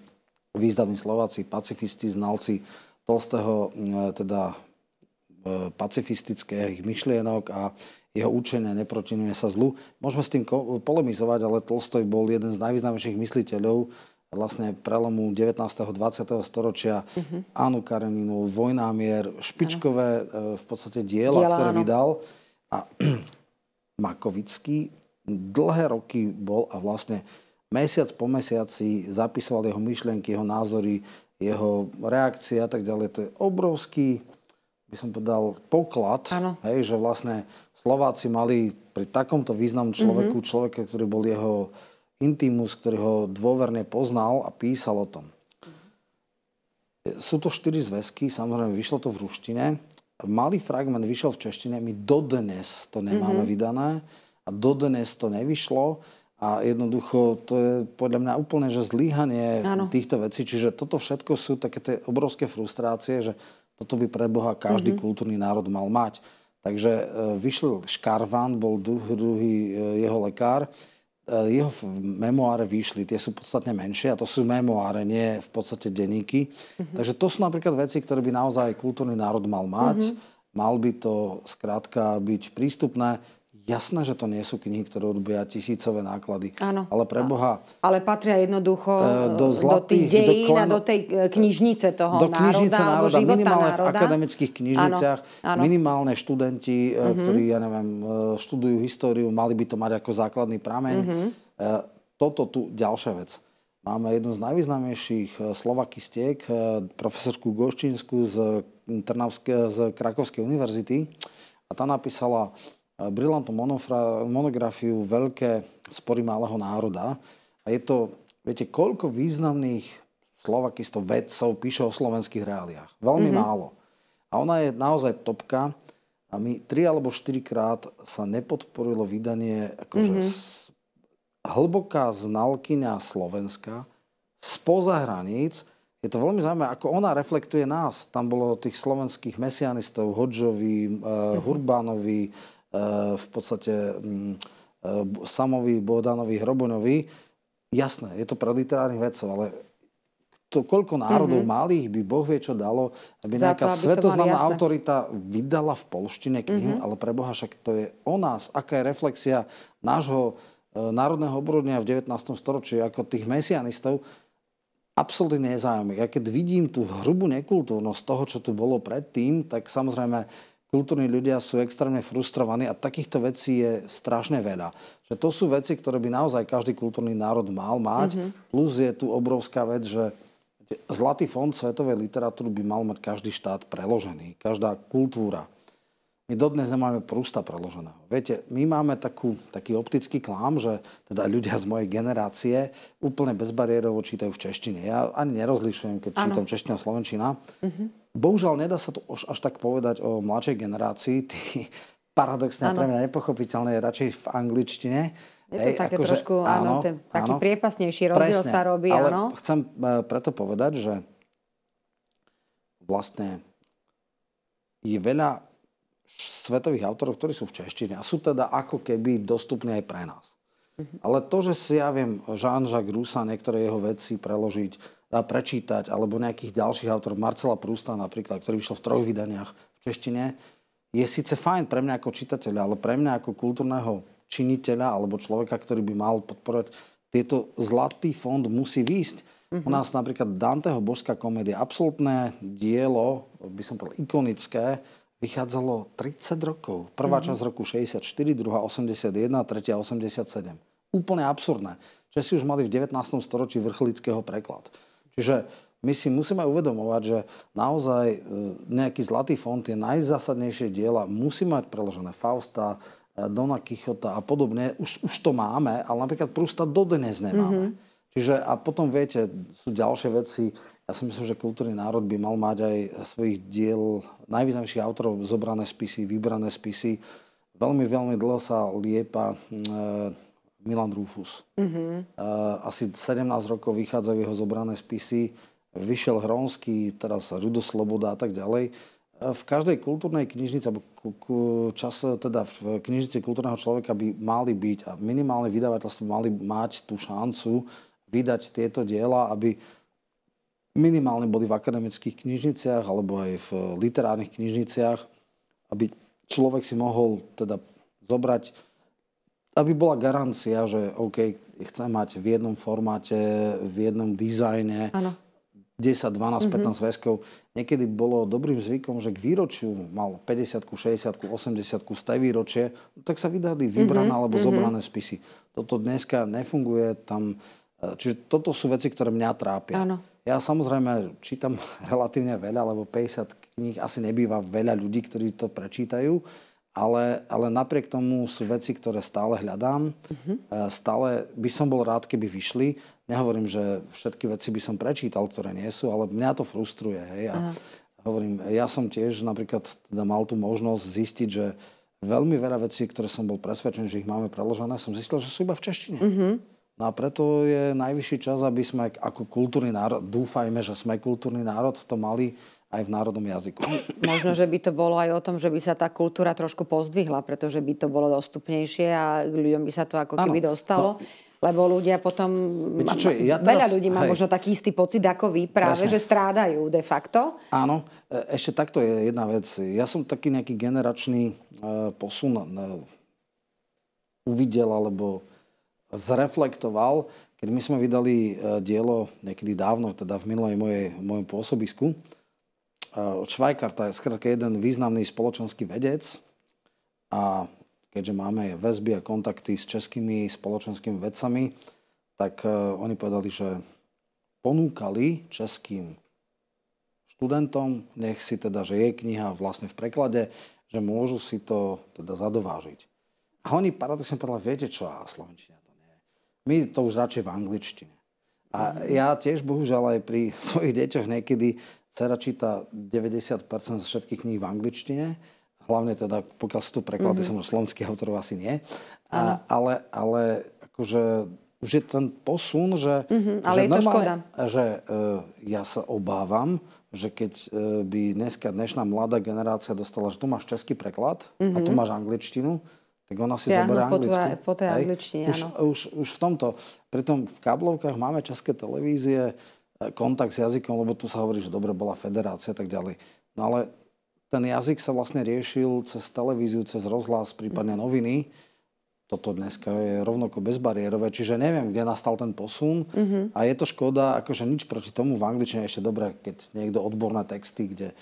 významní Slováci, pacifisti, znalci Tolstého, mm, eh, teda eh, pacifistických myšlienok a jeho učenia neprotinuje sa zlu. Môžeme s tým polemizovať, ale Tolstoj bol jeden z najvýznamnejších mysliteľov vlastne prelomu 19. 20. storočia. mm-hmm. Anu Kareninu, Vojnámier, špičkové v podstate diela, diela ktoré vydal. A Makovický. Dlhé roky bol a vlastne mesiac po mesiaci zapisoval jeho myšlienky, jeho názory, jeho reakcie a tak ďalej. To je obrovský, by som povedal, poklad, hej, že vlastne Slováci mali pri takomto významnom človeku, mm-hmm. človeka, ktorý bol jeho intimus, ktorý ho dôverne poznal a písal o tom. Sú to štyri zväzky, samozrejme vyšlo to v ruštine malý fragment vyšiel v češtine, my dodnes to nemáme mm-hmm. vydané a dodnes to nevyšlo. A jednoducho to je podľa mňa úplne že zlyhanie týchto vecí. Čiže toto všetko sú také tie obrovské frustrácie, že toto by pre Boha každý mm-hmm. kultúrny národ mal mať. Takže e, vyšiel Škarván, bol druhý e, jeho lekár, E, jeho memoáre vyšli, tie sú podstatne menšie a to sú memoáre, nie v podstate denníky. Mm-hmm. Takže to sú napríklad veci, ktoré by naozaj kultúrny národ mal mať. Mm-hmm. Mal by to skrátka byť prístupné. Jasné, že to nie sú knihy, ktoré robia tisícové náklady. Áno. Ale pre Boha... Ale patria jednoducho e, do, zlatých, do tých dejín do, a do tej e, knižnice toho do knižnice národa, národa minimálne národa. v akademických knižniciach. Áno, áno. Minimálne študenti, uh-huh. ktorí, ja neviem, študujú históriu, mali by to mať ako základný prameň. Uh-huh. Toto tu ďalšia vec. Máme jednu z najvýznamnejších slovakistiek, profesorku Goščínsku z, z Krakovskej univerzity. A tá napísala brilantnú monografiu Veľké spory malého národa. A je to, viete, koľko významných slovakistov, vedcov píše o slovenských reáliách. Veľmi mm-hmm. málo. A ona je naozaj topka. A my tri alebo štyri krát sa nepodporilo vydanie akože mm-hmm. S, hlboká znalkyňa Slovenska spoza hraníc, je to veľmi zaujímavé, ako ona reflektuje nás. Tam bolo tých slovenských mesianistov, Hodžovi, uh, Hurbánovi, Eh, v podstate mm, eh, Samovi, Bohdanovi, hrobuňovi. Jasné, je to pre literárnych vedcov, ale to, koľko národov mm-hmm. malých by Boh vie čo dalo, aby Za nejaká to, aby svetoznámna autorita vydala v polštine knihu, mm-hmm. ale pre Boha však to je o nás, aká je reflexia nášho e, národného obrodnia v 19. storočí ako tých mesianistov, absolútne nezaujímavé. Ja keď vidím tú hrubú nekultúrnosť toho, čo tu bolo predtým, tak samozrejme kultúrni ľudia sú extrémne frustrovaní a takýchto vecí je strašne veľa. Že to sú veci, ktoré by naozaj každý kultúrny národ mal mať. Mm-hmm. Plus je tu obrovská vec, že Zlatý fond svetovej literatúry by mal mať každý štát preložený, každá kultúra. My dodnes nemáme Prusta preloženého. Viete, my máme takú, taký optický klám, že teda ľudia z mojej generácie úplne bezbariérovo čítajú v češtine. Ja ani nerozlišujem, keď ano. čítam čeština a slovenčina. Uh-huh bohužiaľ nedá sa to až tak povedať o mladšej generácii. Tí, paradoxne, ano. pre mňa nepochopiteľné, radšej v angličtine. Je to Ej, také ako, trošku, že, áno, ten, taký áno, priepasnejší rozdiel presne, sa robí, ale áno. chcem e, preto povedať, že vlastne je veľa svetových autorov, ktorí sú v češtine a sú teda ako keby dostupní aj pre nás. Mm-hmm. Ale to, že si ja viem Jean-Jacques Rousseau niektoré jeho veci preložiť dá prečítať, alebo nejakých ďalších autorov, Marcela Prústa napríklad, ktorý vyšiel v troch vydaniach v češtine, je síce fajn pre mňa ako čitateľa, ale pre mňa ako kultúrneho činiteľa alebo človeka, ktorý by mal podporovať tieto zlatý fond musí výjsť. Mm-hmm. U mhm. nás napríklad Danteho božská komédia, absolútne dielo, by som povedal ikonické, vychádzalo 30 rokov. Prvá mm-hmm. časť roku 64, druhá 81, tretia 87. Úplne absurdné. Česi už mali v 19. storočí vrchlického preklad. Čiže my si musíme uvedomovať, že naozaj e, nejaký zlatý fond, je najzásadnejšie diela musí mať preložené Fausta, e, Dona Kichota a podobne. Už, už to máme, ale napríklad Prusta dodnes nemáme. Mm-hmm. Čiže a potom viete, sú ďalšie veci. Ja si myslím, že kultúrny národ by mal mať aj svojich diel najvýznamnejších autorov zobrané spisy, vybrané spisy. Veľmi, veľmi dlho sa liepa e, Milan Rufus. Mm-hmm. Eh, asi 17 rokov vychádzajú jeho zobrané spisy. Vyšiel Hronský, teraz Rudo Sloboda a tak ďalej. Eh, v každej kultúrnej knižnici, alebo čas, teda v knižnici kultúrneho človeka by mali byť a minimálne vydavateľstvo mali mať tú šancu vydať tieto diela, aby minimálne boli v akademických knižniciach alebo aj v literárnych knižniciach, aby človek si mohol teda zobrať aby bola garancia, že OK, chcem mať v jednom formáte, v jednom dizajne ano. 10, 12, mm-hmm. 15 väzkov. Niekedy bolo dobrým zvykom, že k výročiu mal 50, 60, 80, 100 výročie, tak sa vydali vybrané mm-hmm. alebo mm-hmm. zobrané spisy. Toto dneska nefunguje tam. E, čiže toto sú veci, ktoré mňa trápia. Ano. Ja samozrejme čítam relatívne veľa, lebo 50 kníh asi nebýva veľa ľudí, ktorí to prečítajú ale, ale napriek tomu sú veci, ktoré stále hľadám. Mm-hmm. Stále by som bol rád, keby vyšli. Nehovorím, že všetky veci by som prečítal, ktoré nie sú, ale mňa to frustruje. Hej. A hovorím, ja som tiež napríklad teda mal tú možnosť zistiť, že veľmi veľa vecí, ktoré som bol presvedčený, že ich máme preložené, som zistil, že sú iba v češtine. Mm-hmm. No a preto je najvyšší čas, aby sme ako kultúrny národ, dúfajme, že sme kultúrny národ, to mali aj v národnom jazyku. Možno, že by to bolo aj o tom, že by sa tá kultúra trošku pozdvihla, pretože by to bolo dostupnejšie a ľuďom by sa to ako keby ano, dostalo. No. Lebo ľudia potom... Viete, čo, ja teraz, veľa ľudí má hej. možno taký istý pocit ako vy práve, Jasne. že strádajú de facto. Áno, e, ešte takto je jedna vec. Ja som taký nejaký generačný e, posun e, uvidel alebo zreflektoval, keď my sme vydali e, dielo niekedy dávno, teda v minulej mojej, mojom pôsobisku. Eh, od Švajkarta je skrátka jeden významný spoločenský vedec a keďže máme väzby a kontakty s českými spoločenskými vedcami, tak eh, oni povedali, že ponúkali českým študentom, nech si teda, že je kniha vlastne v preklade, že môžu si to teda zadovážiť. A oni paradoxne povedali, viete čo, a slovenčina to nie je. My to už radšej v angličtine. A ja tiež bohužiaľ aj pri svojich deťoch niekedy Cera číta 90% z všetkých kníh v angličtine, hlavne teda, pokiaľ sú tu preklady, mm-hmm. samozrejme slovenských autorov asi nie, a, ale, ale akože už je ten posun, že... Mm-hmm, ale že je to normálne, škoda. Že uh, ja sa obávam, že keď uh, by dneska dnešná mladá generácia dostala, že tu máš český preklad mm-hmm. a tu mhm. máš angličtinu, tak ona si ja, zoberie no, anglicky. Po, po tej angličtine, už, Už, už v tomto. Pritom v káblovkách máme české televízie, E, kontakt s jazykom, lebo tu sa hovorí, že dobre bola federácia a tak ďalej. No ale ten jazyk sa vlastne riešil cez televíziu, cez rozhlas, prípadne noviny. Toto dneska je rovnako bezbariérové, čiže neviem, kde nastal ten posun. Mm-hmm. A je to škoda, akože nič proti tomu v angličtine ešte dobré, keď niekto odborné texty, kde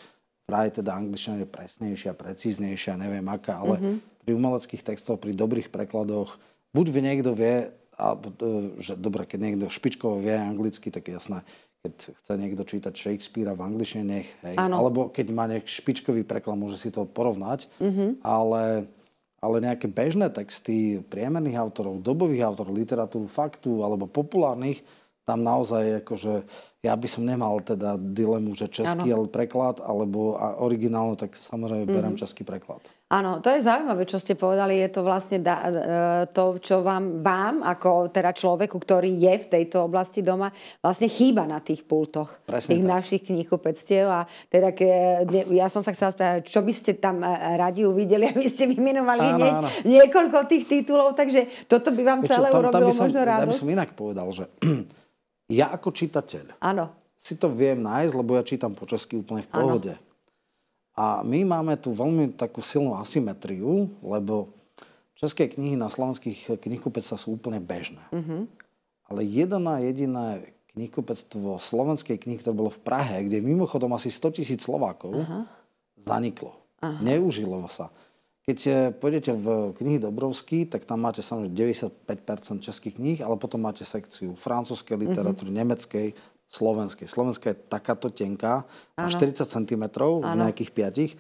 vraj teda angličtina je presnejšia, precíznejšia, neviem aká, ale mm-hmm. pri umeleckých textoch, pri dobrých prekladoch, buď niekto vie, a, e, že dobre, keď niekto špičkovo vie anglicky, tak jasné keď chce niekto čítať Shakespearea v angličtine, nech. Hej. Alebo keď má nejak špičkový preklad, môže si to porovnať. Mm-hmm. Ale, ale nejaké bežné texty priemerných autorov, dobových autorov, literatúru faktu alebo populárnych, tam naozaj akože, ja by som nemal teda dilemu, že český ano. preklad alebo originálne, tak samozrejme mm-hmm. český preklad. Áno, to je zaujímavé, čo ste povedali. Je to vlastne da, e, to, čo vám, vám, ako teda človeku, ktorý je v tejto oblasti doma, vlastne chýba na tých pultoch Presne tých tak. našich knihkupectiev. A teda, ke, ja som sa chcela spýtať, čo by ste tam e, radi uvideli, aby ste vymenovali áno, nie, áno. niekoľko tých titulov, takže toto by vám Veď celé čo, tam, urobilo tam by som, možno radosť. Ja by som inak povedal, že ja ako čitateľ áno. si to viem nájsť, lebo ja čítam po česky úplne v pohode. Áno. A my máme tu veľmi takú silnú asymetriu, lebo české knihy na slovenských knihkupectvách sú úplne bežné. Mm-hmm. Ale jediná jediné knihkupectvo slovenskej knihy, ktoré bolo v Prahe, kde mimochodom asi 100 tisíc Slovákov, Aha. zaniklo. Aha. Neužilo sa. Keď pôjdete v knihy Dobrovský, tak tam máte samozrejme 95% českých kníh, ale potom máte sekciu francúzskej literatúry, mm-hmm. nemeckej, slovenskej. Slovenská je takáto tenká, má 40 cm v nejakých piatich.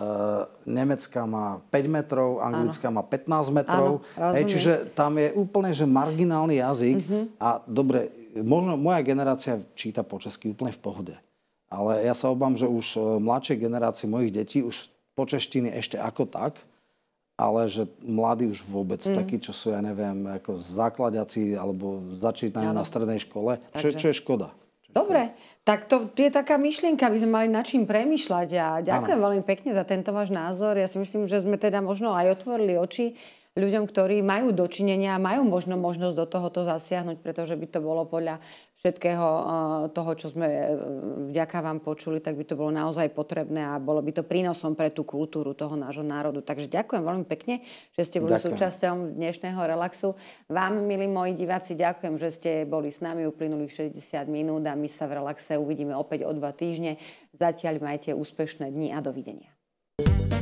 Uh, Nemecká má 5 metrov, anglická ano. má 15 metrov. Ano, hey, čiže tam je úplne že marginálny jazyk. Uh-huh. A dobre, možno moja generácia číta po česky úplne v pohode. Ale ja sa obávam, že už eh, mladšej generácii mojich detí už po češtiny ešte ako tak, ale že mladí už vôbec, uh-huh. takí, čo sú, ja neviem, ako základiaci alebo začínajú na strednej škole, čo, čo je škoda. Dobre, tak to je taká myšlienka, aby sme mali nad čím premyšľať a ďakujem ano. veľmi pekne za tento váš názor. Ja si myslím, že sme teda možno aj otvorili oči ľuďom, ktorí majú dočinenia a majú možno možnosť do tohoto zasiahnuť, pretože by to bolo podľa všetkého eh, toho, čo sme eh, vďaka vám počuli, tak by to bolo naozaj potrebné a bolo by to prínosom pre tú kultúru toho nášho národu. Takže ďakujem veľmi pekne, že ste boli súčasťom súčasťou dnešného relaxu. Vám, milí moji diváci, ďakujem, že ste boli s nami uplynulých 60 minút a my sa v relaxe uvidíme opäť o dva týždne. Zatiaľ majte úspešné dni a dovidenia. thank you